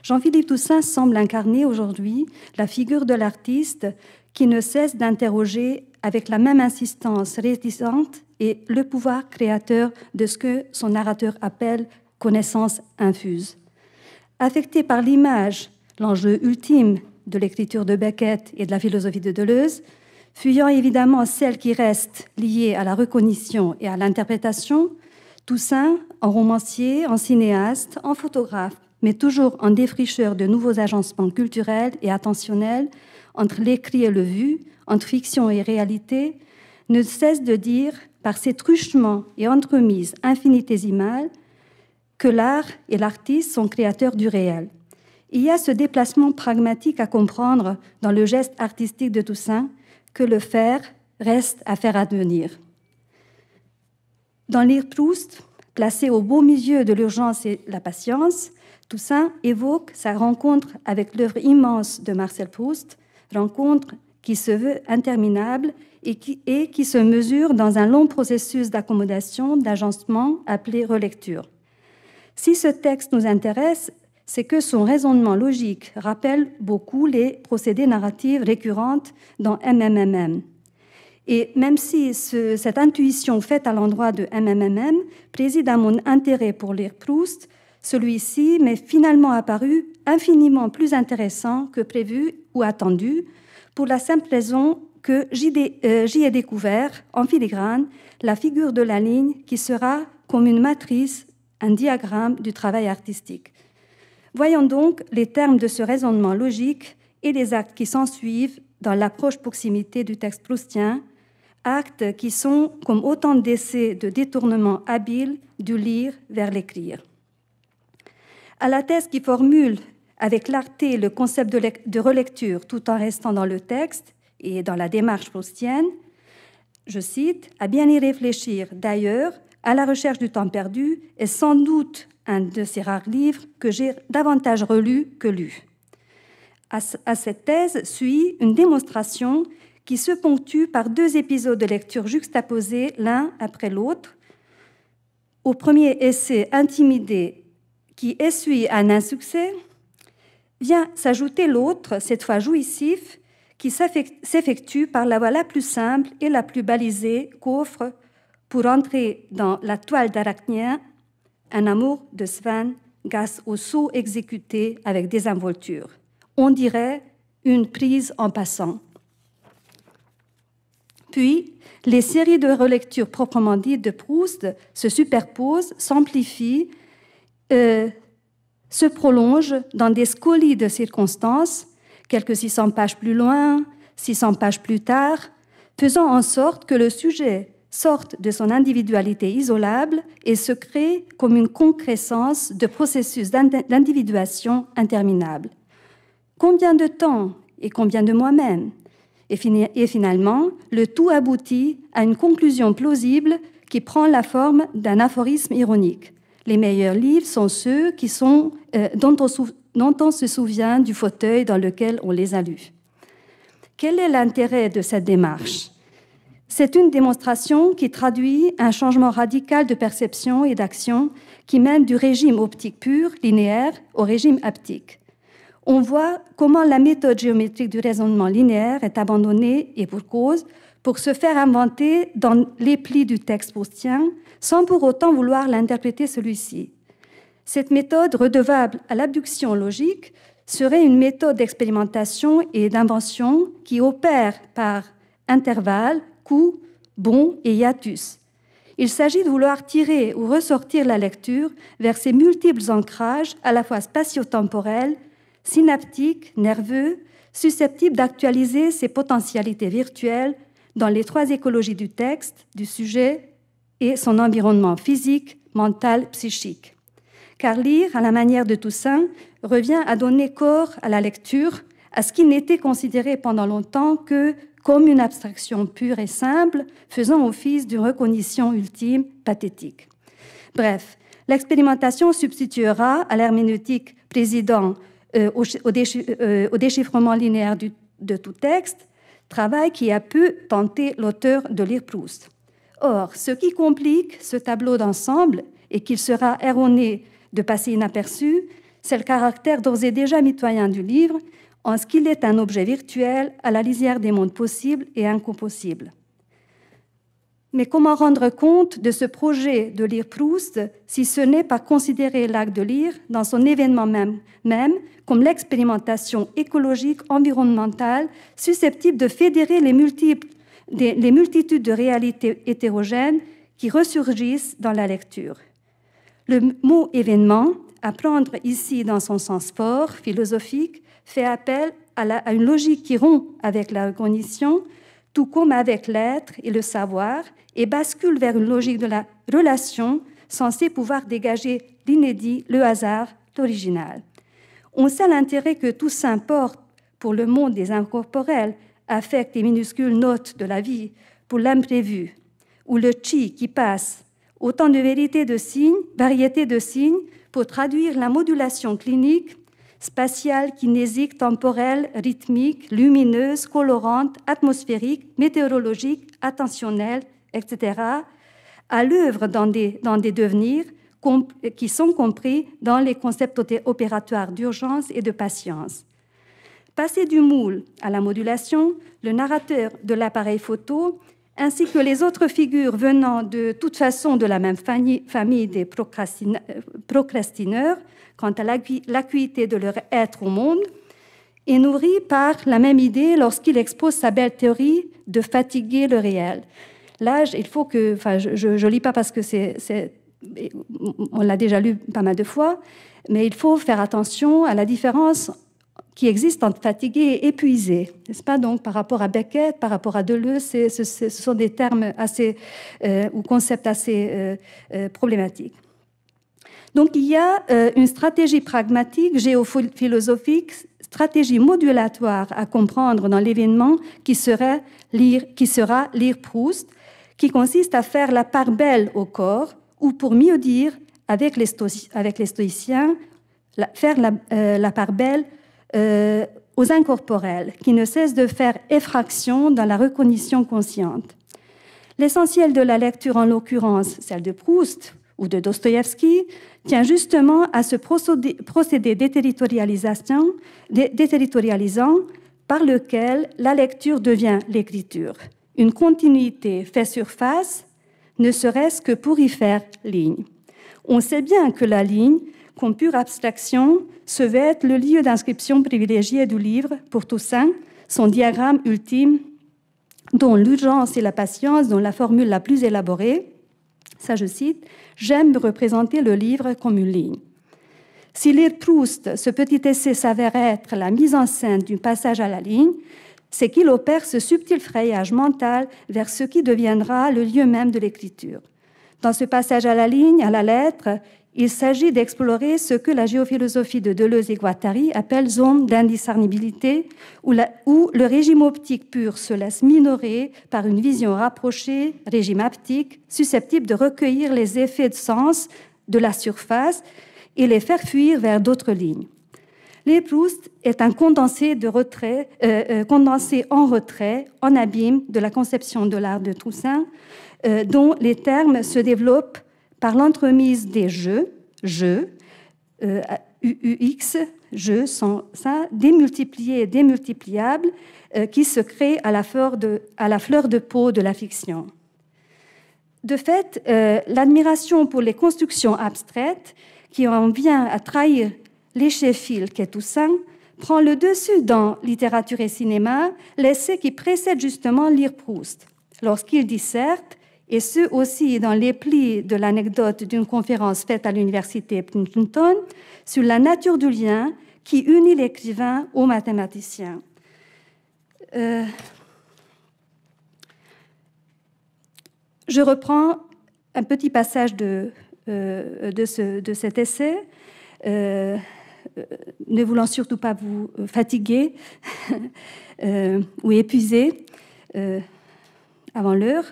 Jean-Philippe Toussaint semble incarner aujourd'hui la figure de l'artiste qui ne cesse d'interroger avec la même insistance réticente et le pouvoir créateur de ce que son narrateur appelle connaissance infuse. Affecté par l'image, l'enjeu ultime de l'écriture de Beckett et de la philosophie de Deleuze, fuyant évidemment celle qui reste liée à la recognition et à l'interprétation, Toussaint, en romancier, en cinéaste, en photographe, mais toujours en défricheur de nouveaux agencements culturels et attentionnels entre l'écrit et le vu, entre fiction et réalité, ne cesse de dire, par ses truchements et entremises infinitésimales, que l'art et l'artiste sont créateurs du réel. Il y a ce déplacement pragmatique à comprendre dans le geste artistique de Toussaint que le faire reste à faire advenir. Dans lire Placé au beau milieu de l'urgence et la patience, Toussaint évoque sa rencontre avec l'œuvre immense de Marcel Proust, rencontre qui se veut interminable et qui, se mesure dans un long processus d'accommodation, d'agencement appelé relecture. Si ce texte nous intéresse, c'est que son raisonnement logique rappelle beaucoup les procédés narratifs récurrents dans MMMM. Et même si cette intuition faite à l'endroit de MMMM préside à mon intérêt pour lire Proust, celui-ci m'est finalement apparu infiniment plus intéressant que prévu ou attendu, pour la simple raison que euh, j'y, ai découvert, en filigrane, la figure de la ligne qui sera comme une matrice, un diagramme du travail artistique. Voyons donc les termes de ce raisonnement logique et les actes qui s'en suivent dans l'approche proximité du texte proustien, actes qui sont comme autant d'essais de détournement habile du lire vers l'écrire. À la thèse qui formule avec clarté le concept de, de, relecture tout en restant dans le texte et dans la démarche proustienne, je cite, à bien y réfléchir d'ailleurs, à la recherche du temps perdu est sans doute un de ces rares livres que j'ai davantage relu que lu. à cette thèse suit une démonstration qui se ponctue par deux épisodes de lecture juxtaposés l'un après l'autre. Au premier essai intimidé, qui essuie un insuccès, vient s'ajouter l'autre, cette fois jouissif, qui s'effectue par la voie la plus simple et la plus balisée qu'offre, pour entrer dans la toile d'Arachnien, un amour de Sven grâce au saut exécuté avec désinvolture. On dirait une prise en passant. Puis, les séries de relectures proprement dites de Proust se superposent, s'amplifient, euh, se prolongent dans des scolies de circonstances, quelques 600 pages plus loin, 600 pages plus tard, faisant en sorte que le sujet sorte de son individualité isolable et se crée comme une concrescence de processus d'individuation interminable. Combien de temps et combien de moi-même et, finalement, le tout aboutit à une conclusion plausible qui prend la forme d'un aphorisme ironique. Les meilleurs livres sont ceux qui sont, euh, dont, on dont on se souvient du fauteuil dans lequel on les a lus. Quel est l'intérêt de cette démarche C'est une démonstration qui traduit un changement radical de perception et d'action qui mène du régime optique pur, linéaire, au régime haptique on voit comment la méthode géométrique du raisonnement linéaire est abandonnée et pour cause pour se faire inventer dans les plis du texte postien sans pour autant vouloir l'interpréter celui-ci. Cette méthode, redevable à l'abduction logique, serait une méthode d'expérimentation et d'invention qui opère par intervalles, coups, bons et hiatus. Il s'agit de vouloir tirer ou ressortir la lecture vers ses multiples ancrages, à la fois spatio-temporels, synaptique, nerveux, susceptible d'actualiser ses potentialités virtuelles dans les trois écologies du texte, du sujet et son environnement physique, mental, psychique. Car lire, à la manière de Toussaint, revient à donner corps à la lecture, à ce qui n'était considéré pendant longtemps que comme une abstraction pure et simple, faisant office d'une recognition ultime pathétique. Bref, l'expérimentation substituera à l'herméneutique président euh, euh, au, déchiffrement linéaire de tout texte, travail qui a peu tenter l'auteur de lire Proust. Or, ce qui complique ce tableau d'ensemble et qu'il sera erroné de passer inaperçu, c'est le caractère d'ores et déjà mitoyen du livre, en ce qu'il est un objet virtuel à la lisière des mondes possibles et incompossibles. Mais comment rendre compte de ce projet de lire Proust si ce n'est pas considérer l'acte de lire dans son événement même, même comme l'expérimentation écologique environnementale susceptible de fédérer les, multiples, les multitudes de réalités hétérogènes qui ressurgissent dans la lecture Le mot événement, à prendre ici dans son sens fort, philosophique, fait appel à, à une logique qui rompt avec la cognition, tout comme avec l'être et le savoir, et bascule vers une logique de la relation censée pouvoir dégager l'inédit, le hasard, l'original. On sait l'intérêt que tout s'importe pour le monde des incorporels, affecte les minuscules notes de la vie, pour l'imprévu, ou le chi qui passe, autant de vérités de signes, variétés de signes, pour traduire la modulation clinique spatiale, kinésique, temporelle, rythmique, lumineuse, colorante, atmosphérique, météorologique, attentionnelle, etc., à l'œuvre dans des, dans des devenirs qui sont compris dans les concepts opératoires d'urgence et de patience. Passé du moule à la modulation, le narrateur de l'appareil photo, ainsi que les autres figures venant de toute façon de la même famille des euh, procrastineurs, quant à l'acuité de leur être au monde, est nourri par la même idée lorsqu'il expose sa belle théorie de fatiguer le réel. Là, il faut que, enfin, je ne lis pas parce que c'est, on l'a déjà lu pas mal de fois, mais il faut faire attention à la différence qui existe entre fatigué et épuisé, n'est-ce pas Donc, par rapport à Beckett, par rapport à Deleuze, ce, sont des termes assez euh, ou concepts assez euh, euh, problématiques. Donc il y a euh, une stratégie pragmatique, géophilosophique, stratégie modulatoire à comprendre dans l'événement qui, serait lire, qui sera lire Proust, qui consiste à faire la part belle au corps, ou pour mieux dire, avec les, stoïciens, faire euh, la, part belle euh, aux incorporels, qui ne cessent de faire effraction dans la reconnaissance consciente. L'essentiel de la lecture, en l'occurrence celle de Proust, ou de Dostoïevski tient justement à ce procédé déterritorialisant, déterritorialisant par lequel la lecture devient l'écriture. Une continuité fait surface, ne serait-ce que pour y faire ligne. On sait bien que la ligne, comme pure abstraction, se veut être le lieu d'inscription privilégié du livre pour Toussaint, son diagramme ultime, dont l'urgence et la patience, dont la formule la plus élaborée, ça, je cite, J'aime représenter le livre comme une ligne. Si lire Proust, ce petit essai s'avère être la mise en scène d'un passage à la ligne, c'est qu'il opère ce subtil frayage mental vers ce qui deviendra le lieu même de l'écriture. Dans ce passage à la ligne, à la lettre, il s'agit d'explorer ce que la géophilosophie de Deleuze et Guattari appelle zone d'indiscernibilité, où, le régime optique pur se laisse minorer par une vision rapprochée, régime haptique, susceptible de recueillir les effets de sens de la surface et les faire fuir vers d'autres lignes. Les Proust est un condensé, de retrait, euh, euh, condensé en retrait, en abîme de la conception de l'art de Toussaint, euh, dont les termes se développent par l'entremise des jeux, jeux, euh, UX, jeux, sont ça, démultipliés et démultipliables, euh, qui se créent à la, fleur de, à la fleur de peau de la fiction. De fait, euh, l'admiration pour les constructions abstraites, qui en vient à trahir léchef fil qu'est Toussaint, prend le dessus dans littérature et cinéma, l'essai qui précède justement Lire Proust. Lorsqu'il disserte et ce aussi dans les plis de l'anecdote d'une conférence faite à l'université Princeton sur la nature du lien qui unit l'écrivain au mathématicien. Euh, je reprends un petit passage de, euh, de, cet essai. Euh, ne voulant surtout pas vous fatiguer ou épuiser avant l'heure,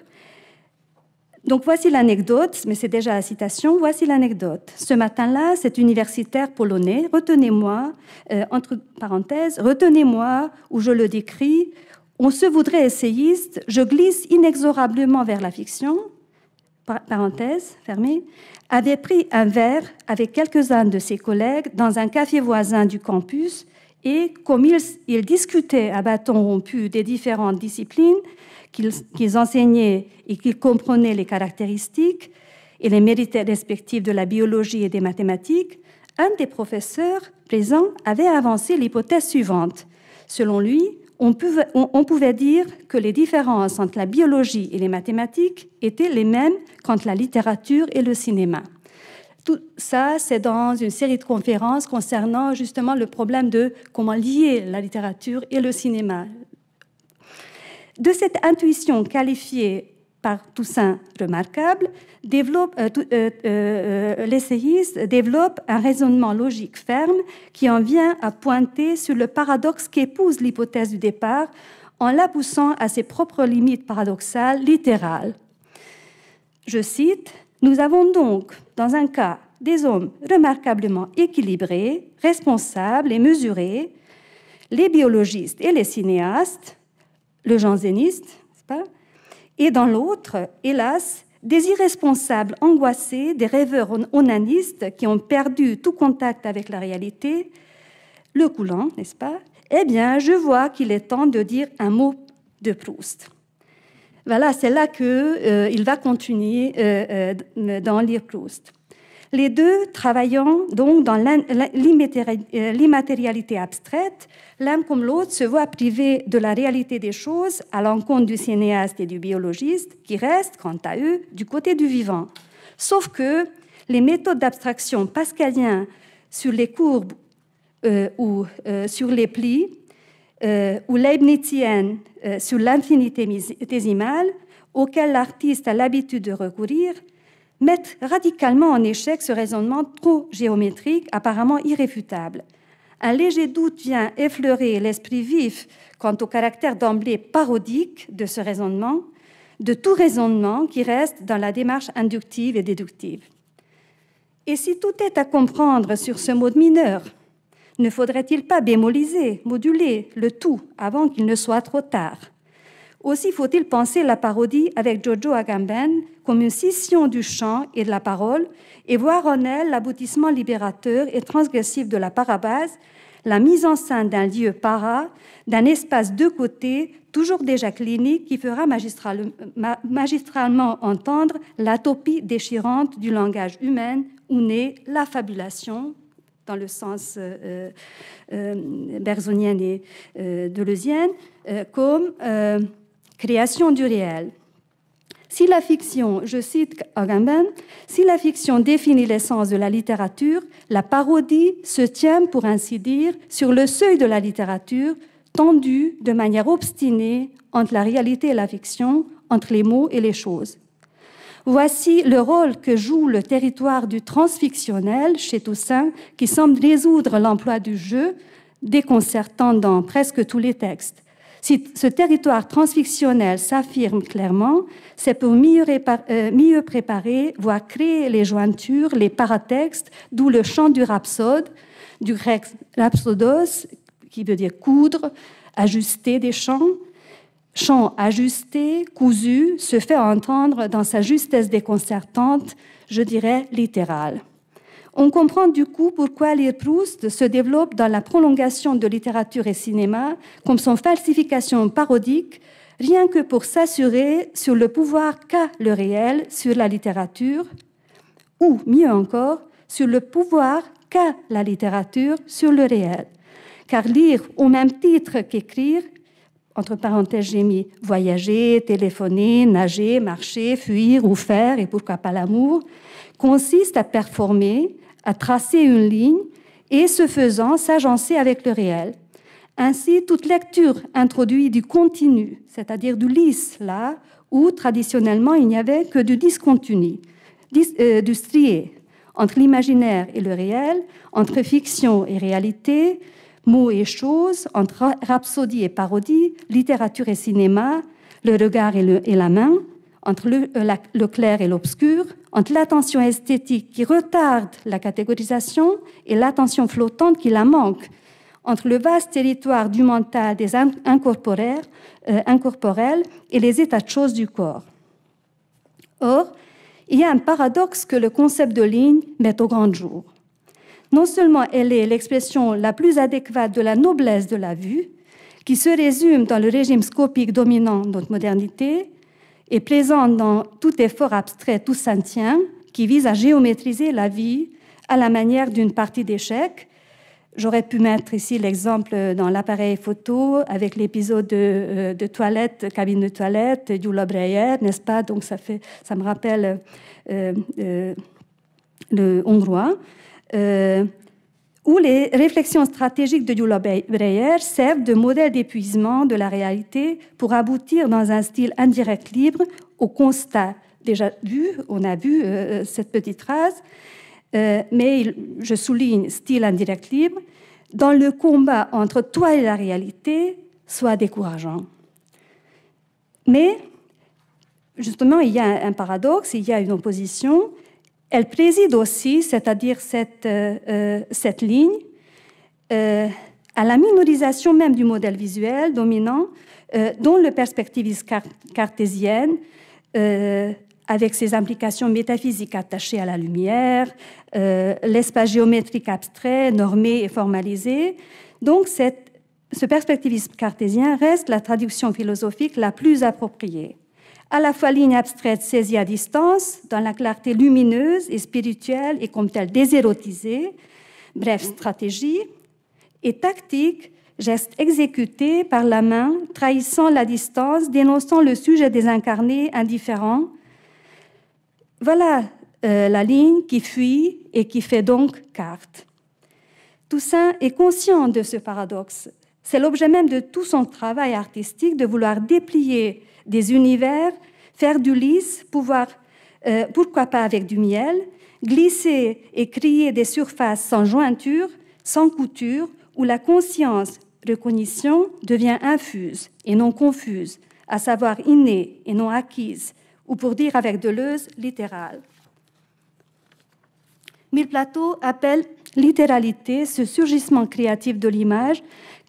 donc voici l'anecdote, mais c'est déjà la citation, voici l'anecdote. Ce matin-là, cet universitaire polonais, retenez-moi, euh, entre parenthèses, retenez-moi où je le décris, on se voudrait essayiste, je glisse inexorablement vers la fiction, parenthèse fermée, avait pris un verre avec quelques-uns de ses collègues dans un café voisin du campus et comme ils discutaient à bâton rompu des différentes disciplines, qu'ils enseignaient et qu'ils comprenaient les caractéristiques et les mérites respectifs de la biologie et des mathématiques, un des professeurs présents avait avancé l'hypothèse suivante. Selon lui, on pouvait, on pouvait, dire que les différences entre la biologie et les mathématiques étaient les mêmes qu'entre la littérature et le cinéma. Tout ça, c'est dans une série de conférences concernant justement le problème de comment lier la littérature et le cinéma. De cette intuition qualifiée par Toussaint remarquable, développe, euh, euh, euh, l'essayiste développe un raisonnement logique ferme qui en vient à pointer sur le paradoxe qu'épouse l'hypothèse du départ en la poussant à ses propres limites paradoxales, littérales. Je cite, Nous avons donc, dans un cas, des hommes remarquablement équilibrés, responsables et mesurés, les biologistes et les cinéastes, le janséniste, n'est-ce pas Et dans l'autre, hélas, des irresponsables angoissés, des rêveurs onanistes qui ont perdu tout contact avec la réalité, le coulant, n'est-ce pas Eh bien, je vois qu'il est temps de dire un mot de Proust. Voilà, c'est là qu'il euh, va continuer euh, euh, dans Lire Proust les deux travaillant donc dans euh, l'immatérialité abstraite, l'un comme l'autre se voit privé de la réalité des choses à l'encontre du cinéaste et du biologiste qui restent, quant à eux, du côté du vivant. Sauf que les méthodes d'abstraction pascalien sur les courbes euh, ou euh, sur les plis, ou leibniziennes sur l'infinitésimale, auxquelles l'artiste a l'habitude de recourir, mettent radicalement en échec ce raisonnement trop géométrique, apparemment irréfutable. Un léger doute vient effleurer l'esprit vif quant au caractère d'emblée parodique de ce raisonnement, de tout raisonnement qui reste dans la démarche inductive et déductive. Et si tout est à comprendre sur ce mode mineur, ne faudrait-il pas bémoliser, moduler le tout avant qu'il ne soit trop tard aussi faut-il penser la parodie avec Jojo Agamben comme une scission du chant et de la parole et voir en elle l'aboutissement libérateur et transgressif de la parabase, la mise en scène d'un lieu para, d'un espace de côté, toujours déjà clinique, qui fera magistralement entendre l'atopie déchirante du langage humain où naît la fabulation, dans le sens euh, euh, euh berzonien et euh, euh comme création du réel. Si la fiction, je cite Agamben, si la fiction définit l'essence de la littérature, la parodie se tient, pour ainsi dire, sur le seuil de la littérature, tendue de manière obstinée entre la réalité et la fiction, entre les mots et les choses. Voici le rôle que joue le territoire du transfictionnel chez Toussaint, qui semble résoudre l'emploi du jeu, déconcertant dans presque tous les textes. Si ce territoire transfictionnel s'affirme clairement, c'est pour euh, mieux, préparer, voire créer les jointures, les paratextes, d'où le chant du rhapsode, du grec rhapsodos, qui veut dire coudre, ajuster des chants. Chant ajusté, cousu, se fait entendre dans sa justesse déconcertante, je dirais littérale. On comprend du coup pourquoi les Proust se développe dans la prolongation de littérature et cinéma comme son falsification parodique, rien que pour s'assurer sur le pouvoir qu'a le réel sur la littérature, ou mieux encore, sur le pouvoir qu'a la littérature sur le réel. Car lire au même titre qu'écrire, entre parenthèses, j'ai mis voyager, téléphoner, nager, marcher, fuir ou faire, et pourquoi pas l'amour, consiste à performer, à tracer une ligne et, ce faisant, s'agencer avec le réel. Ainsi, toute lecture introduit du continu, c'est-à-dire du lisse, là où traditionnellement il n'y avait que du discontinu, euh, du strié, entre l'imaginaire et le réel, entre fiction et réalité, mots et choses, entre rhapsodie et parodie, littérature et cinéma, le regard et, la main, entre le euh, clair et l'obscur, entre l'attention esthétique qui retarde la catégorisation et l'attention flottante qui la manque, entre le vaste territoire du mental des euh, incorporels, et les états de choses du corps. Or, il y a un paradoxe que le concept de ligne met au grand jour. Non seulement elle est l'expression la plus adéquate de la noblesse de la vue, qui se résume dans le régime scopique dominant de notre modernité, est présent dans tout effort abstrait, tout saintien qui vise à géométriser la vie à la manière d'une partie d'échecs. J'aurais pu mettre ici l'exemple dans l'appareil photo avec l'épisode de, euh, toilette, cabine de toilette, du' Breyer, n'est-ce pas Donc ça, fait, ça me rappelle euh, euh, le hongrois où les réflexions stratégiques de Yula Breyer servent de modèle d'épuisement de la réalité pour aboutir dans un style indirect libre au constat. Déjà vu, on a vu euh, cette petite phrase, euh, mais je souligne style indirect libre, dans le combat entre toi et la réalité, soit décourageant. Mais justement, il y a un paradoxe, il y a une opposition, elle préside aussi, c'est-à-dire cette, euh, euh, cette ligne, euh, à la minorisation même du modèle visuel dominant, dont le perspectivisme cartésien, avec ses implications métaphysiques attachées à la lumière, l'espace géométrique abstrait, normé et formalisé. Donc cette, ce perspectivisme cartésien reste la traduction philosophique la plus appropriée à la fois ligne abstraite saisie à distance, dans la clarté lumineuse et spirituelle et comme telle désérotisée, bref, stratégie, et tactique, geste exécuté par la main, trahissant la distance, dénonçant le sujet désincarné, indifférent. Voilà euh, la ligne qui fuit et qui fait donc carte. Toussaint est conscient de ce paradoxe c'est l'objet même de tout son travail artistique de vouloir déplier des univers, faire du lisse, pouvoir, euh, pourquoi pas avec du miel, glisser et créer des surfaces sans jointure, sans couture, où la conscience recognition devient infuse et non confuse, à savoir innée et non acquise, ou pour dire avec Deleuze, littérale. Mille Plateau appelle littéralité ce surgissement créatif de l'image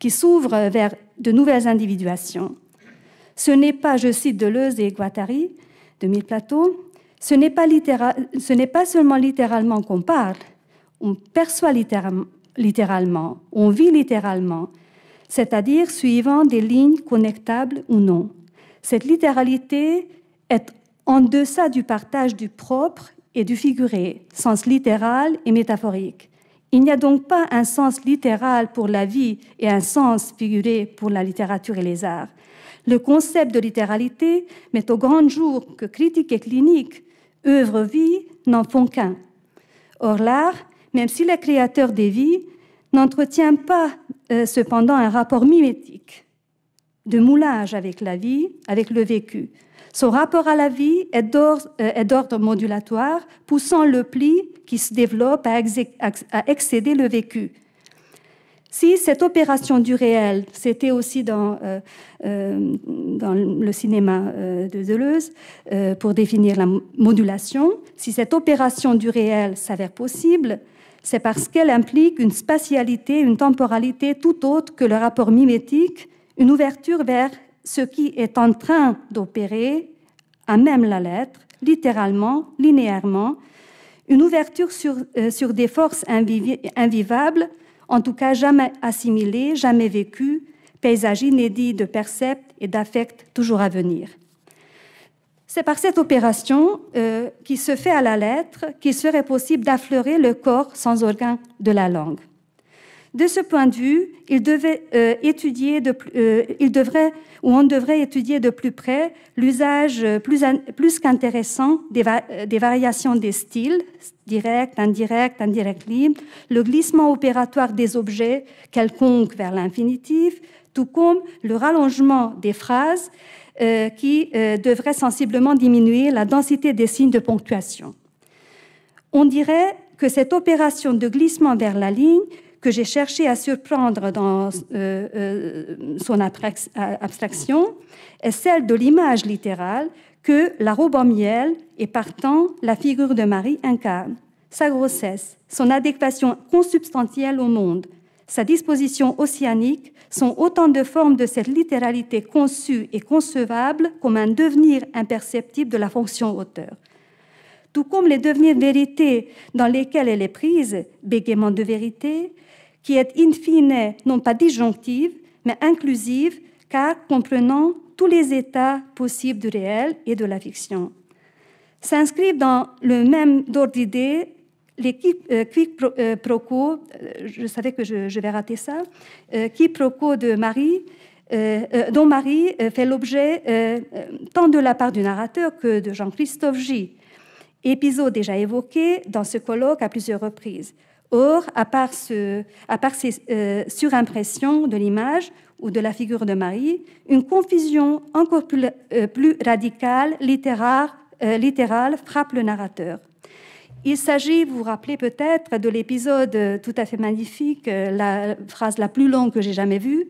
qui s'ouvre vers de nouvelles individuations. Ce n'est pas, je cite Deleuze et Guattari de Mille Plateaux, ce n'est pas, pas, seulement littéralement qu'on parle, on perçoit littéralement on vit littéralement, c'est-à-dire suivant des lignes connectables ou non. Cette littéralité est en deçà du partage du propre et du figuré, sens littéral et métaphorique. Il n'y a donc pas un sens littéral pour la vie et un sens figuré pour la littérature et les arts. Le concept de littéralité met au grand jour que critique et clinique, œuvre-vie, n'en font qu'un. Or l'art, même si est créateur des vies, n'entretient pas euh, cependant un rapport mimétique de moulage avec la vie, avec le vécu. Son rapport à la vie euh, est d'ordre modulatoire, poussant le pli qui se développe à, excéder le vécu. Si cette opération du réel, c'était aussi dans, euh, euh, dans, le cinéma de Deleuze, pour définir la modulation, si cette opération du réel s'avère possible, c'est parce qu'elle implique une spatialité, une temporalité tout autre que le rapport mimétique, une ouverture vers ce qui est en train d'opérer, à même la lettre, littéralement, linéairement, une ouverture sur, euh, des forces invivables, en tout cas jamais assimilées, jamais vécues, paysages inédit de percepts et d'affects toujours à venir. C'est par cette opération euh, qui se fait à la lettre qu'il serait possible d'affleurer le corps sans organe de la langue. De ce point de vue, il, devait, euh, étudier de, euh, il devrait ou on devrait étudier de plus près l'usage euh, plus, plus qu'intéressant des, variations des styles, direct, indirect, indirect libre, le glissement opératoire des objets quelconques vers l'infinitif, tout comme le rallongement des phrases qui devrait sensiblement diminuer la densité des signes de ponctuation. On dirait que cette opération de glissement vers la ligne que j'ai cherché à surprendre dans euh, euh, son abstraction est celle de l'image littérale que la robe en miel et partant la figure de Marie incarne, sa grossesse, son adéquation consubstantielle au monde, sa disposition océanique sont autant de formes de cette littéralité conçue et concevable comme un devenir imperceptible de la fonction auteur tout comme les devenir vérités dans lesquelles elle est prise, bégaiement de vérité, qui est in fine non pas disjonctive, mais inclusive, car comprenant tous les états possibles du réel et de la fiction. S'inscrivent dans le même ordre d'idée les quick euh, euh, euh, je savais que je, vais rater ça, Qui proco de Marie, dont Marie fait l'objet tant de la part du narrateur que de Jean-Christophe J épisode déjà évoqué dans ce colloque à plusieurs reprises. Or, à part, ce, à ces euh, surimpressions de l'image ou de la figure de Marie, une confusion encore plus, euh, radicale, euh, littérale, frappe le narrateur. Il s'agit, vous vous rappelez peut-être, de l'épisode tout à fait magnifique, la phrase la plus longue que j'ai jamais vue.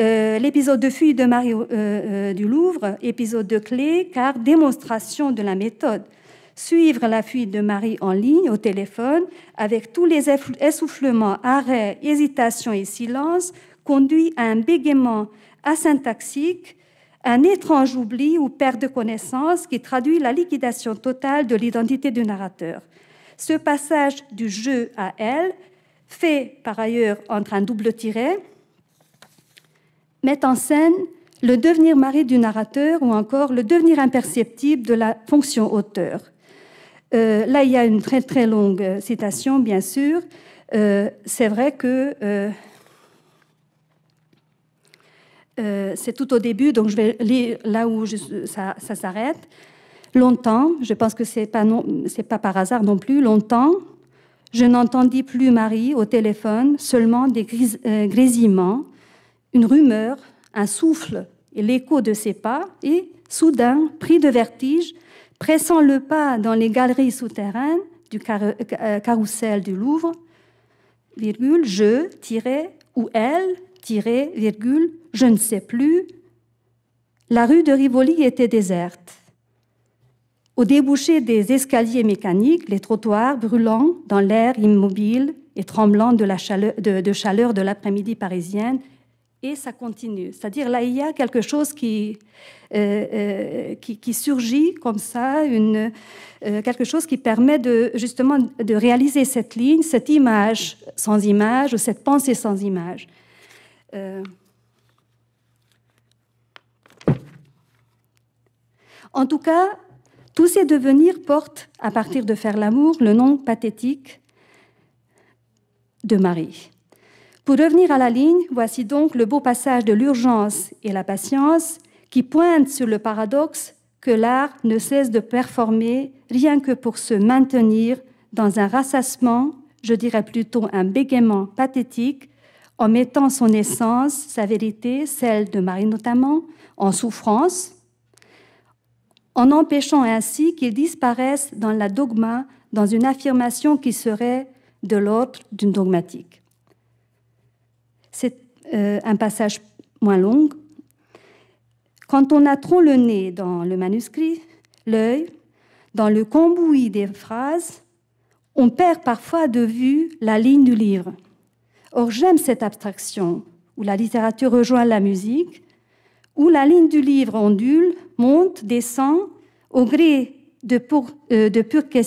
Euh, l'épisode de fuite de Marie euh, euh, du Louvre, épisode de clé, car démonstration de la méthode. Suivre la fuite de Marie en ligne, au téléphone, avec tous les essoufflements, arrêts, hésitations et silences, conduit à un bégaiement asyntaxique, un étrange oubli ou perte de connaissance qui traduit la liquidation totale de l'identité du narrateur. Ce passage du jeu à elle, fait par ailleurs entre un double tiret, « Mettre en scène le devenir mari du narrateur ou encore le devenir imperceptible de la fonction auteur. Euh, là, il y a une très très longue euh, citation, bien sûr. Euh, c'est vrai que c'est tout au début, donc je vais lire là où ça, s'arrête. Longtemps, je pense que c'est pas pas par hasard non plus. Longtemps, je n'entendis plus Marie au téléphone, seulement des grésillements une rumeur, un souffle et l'écho de ses pas, et, soudain, pris de vertige, pressant le pas dans les galeries souterraines du euh, euh, carrousel du Louvre, virgule, je, tirais ou elle, tirait, virgule, je ne sais plus, la rue de Rivoli était déserte. Au débouché des escaliers mécaniques, les trottoirs brûlants dans l'air immobile et tremblant de, la chaleur, de, de chaleur de l'après-midi parisienne et ça continue. C'est-à-dire là, il y a quelque chose qui, euh, euh, qui, surgit comme ça, euh, quelque chose qui permet de, justement de réaliser cette ligne, cette image sans image ou cette pensée sans image. En tout cas, tous ces devenirs portent, à partir de faire l'amour, le nom pathétique de Marie. Pour revenir à la ligne, voici donc le beau passage de l'urgence et la patience qui pointe sur le paradoxe que l'art ne cesse de performer rien que pour se maintenir dans un rassassement, je dirais plutôt un bégaiement pathétique, en mettant son essence, sa vérité, celle de Marie notamment, en souffrance, en empêchant ainsi qu'il disparaisse dans la dogma, dans une affirmation qui serait de l'ordre d'une dogmatique c'est euh, un passage moins long. Quand on a trop le nez dans le manuscrit, l'œil, dans le cambouis des phrases, on perd parfois de vue la ligne du livre. Or, j'aime cette abstraction où la littérature rejoint la musique, où la ligne du livre ondule, monte, descend au gré de, euh, pure,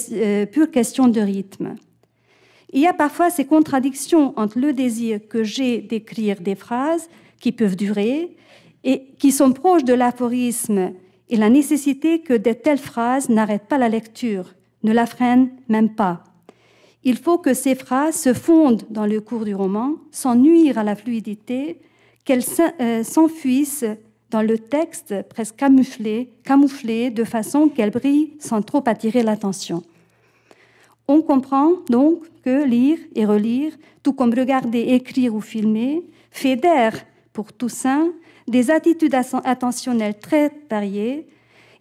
euh, pure question de rythme. Il y a parfois ces contradictions entre le désir que j'ai d'écrire des phrases qui peuvent durer et qui sont proches de l'aphorisme et la nécessité que de telles phrases n'arrêtent pas la lecture, ne la freinent même pas. Il faut que ces phrases se fondent dans le cours du roman sans nuire à la fluidité, qu'elles euh, s'enfuissent dans le texte presque camouflé, camouflé de façon qu'elles brillent sans trop attirer l'attention. On comprend donc que lire et relire, tout comme regarder, écrire ou filmer, fédère pour Toussaint des attitudes attentionnelles très variées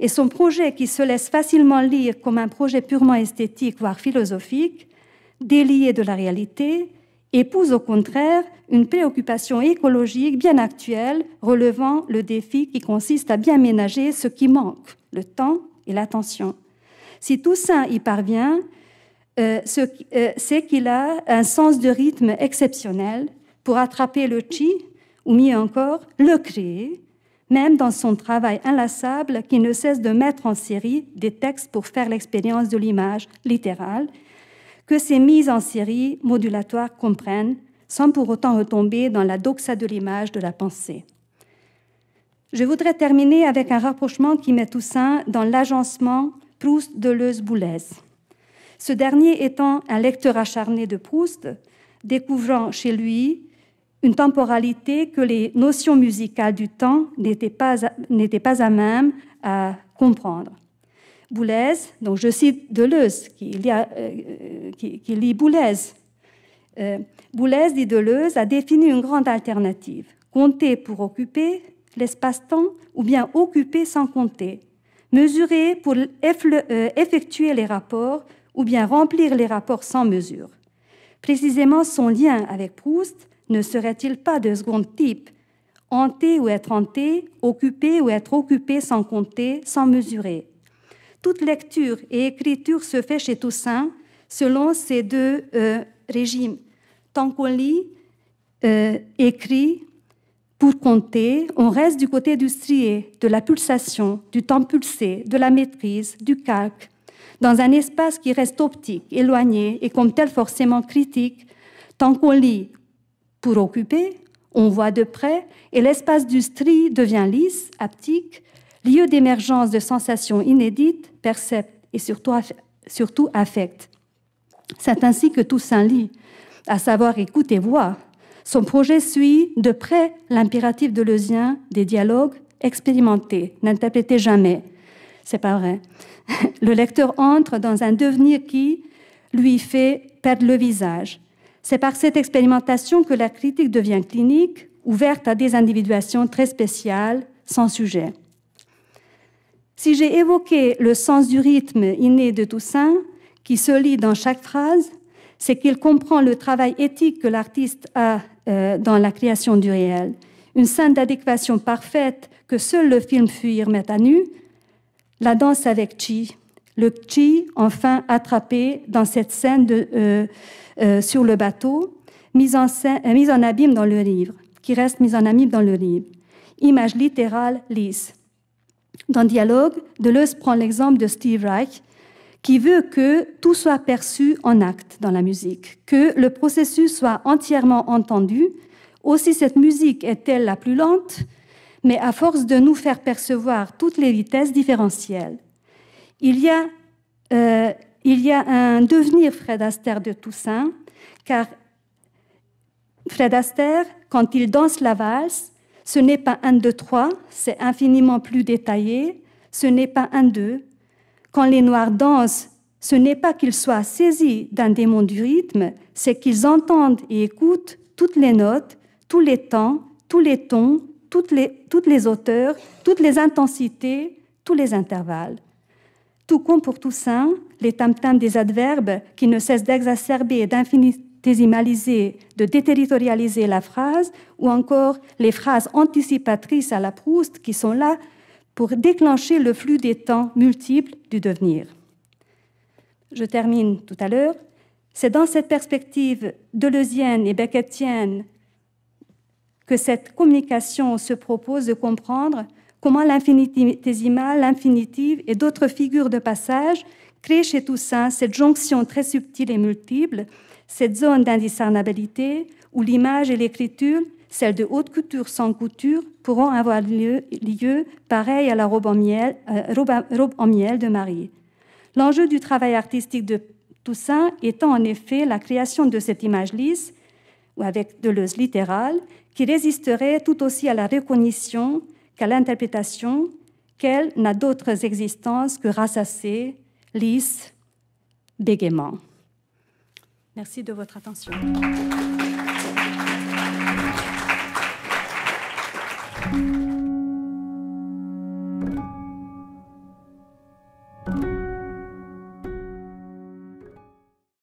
et son projet qui se laisse facilement lire comme un projet purement esthétique, voire philosophique, délié de la réalité, épouse au contraire une préoccupation écologique bien actuelle, relevant le défi qui consiste à bien ménager ce qui manque, le temps et l'attention. Si Toussaint y parvient, euh, euh, c'est qu'il a un sens de rythme exceptionnel pour attraper le chi, ou mieux encore, le créer, même dans son travail inlassable qui ne cesse de mettre en série des textes pour faire l'expérience de l'image littérale, que ces mises en série modulatoires comprennent, sans pour autant retomber dans la doxa de l'image de la pensée. Je voudrais terminer avec un rapprochement qui met toussaint dans l'agencement Proust-Deleuze-Boulez ce dernier étant un lecteur acharné de Proust, découvrant chez lui une temporalité que les notions musicales du temps n'étaient pas, pas, à même à comprendre. Boulez, donc je cite Deleuze, qui, lit, euh, qui, Boulez. Euh, Boulez, dit Deleuze, a défini une grande alternative compter pour occuper l'espace-temps ou bien occuper sans compter, mesurer pour euh, effectuer les rapports, ou bien remplir les rapports sans mesure. Précisément, son lien avec Proust ne serait-il pas de second type Hanté ou être hanté, occupé ou être occupé sans compter, sans mesurer. Toute lecture et écriture se fait chez Toussaint selon ces deux euh, régimes. Tant qu'on lit, euh, écrit, pour compter, on reste du côté du strié, de la pulsation, du temps pulsé, de la maîtrise, du calque, dans un espace qui reste optique, éloigné et comme tel forcément critique, tant qu'on lit pour occuper, on voit de près et l'espace du stri devient lisse, aptique, lieu d'émergence de sensations inédites, perceptes et surtout, surtout affectes. C'est ainsi que Toussaint lit, à savoir écoute et Son projet suit de près l'impératif de Leusien des dialogues expérimentés, n'interprétez jamais, c'est pas vrai. Le lecteur entre dans un devenir qui lui fait perdre le visage. C'est par cette expérimentation que la critique devient clinique, ouverte à des individuations très spéciales, sans sujet. Si j'ai évoqué le sens du rythme inné de Toussaint, qui se lit dans chaque phrase, c'est qu'il comprend le travail éthique que l'artiste a euh, dans la création du réel, une scène d'adéquation parfaite que seul le film Fuir met à nu, la danse avec chi. Le chi, enfin attrapé dans cette scène de, euh, euh, sur le bateau, mise en, euh, mise en abîme dans le livre, qui reste mise en abîme dans le livre. Image littérale lisse. Dans Dialogue, Deleuze prend l'exemple de Steve Reich, qui veut que tout soit perçu en acte dans la musique, que le processus soit entièrement entendu. Aussi, cette musique est-elle la plus lente, mais à force de nous faire percevoir toutes les vitesses différentielles. Euh, il y a, un devenir Fred Astaire de Toussaint, car Fred Astaire, quand il danse la valse, ce n'est pas un, deux, trois, c'est infiniment plus détaillé, ce n'est pas un, deux. Quand les Noirs dansent, ce n'est pas qu'ils soient saisis d'un démon du rythme, c'est qu'ils entendent et écoutent toutes les notes, tous les temps, tous les tons, toutes les, toutes hauteurs, toutes les intensités, tous les intervalles. Tout comme pour Toussaint, les tam-tams des adverbes qui ne cessent d'exacerber et d'infinitésimaliser, de déterritorialiser la phrase, ou encore les phrases anticipatrices à la Proust qui sont là pour déclencher le flux des temps multiples du devenir. Je termine tout à l'heure. C'est dans cette perspective deleuzienne et beckettienne que cette communication se propose de comprendre comment l'infinitésimal, l'infinitive et d'autres figures de passage créent chez Toussaint cette jonction très subtile et multiple, cette zone d'indiscernabilité où l'image et l'écriture, celle de haute couture sans couture, pourront avoir lieu, pareil à la robe en miel, euh, robe, en miel de Marie. L'enjeu du travail artistique de Toussaint étant en effet la création de cette image lisse, ou avec de littérale, qui résisterait tout aussi à la reconnaissance qu'à l'interprétation qu'elle n'a d'autres existences que rassassée, lisse, bégaiement. Merci de votre attention.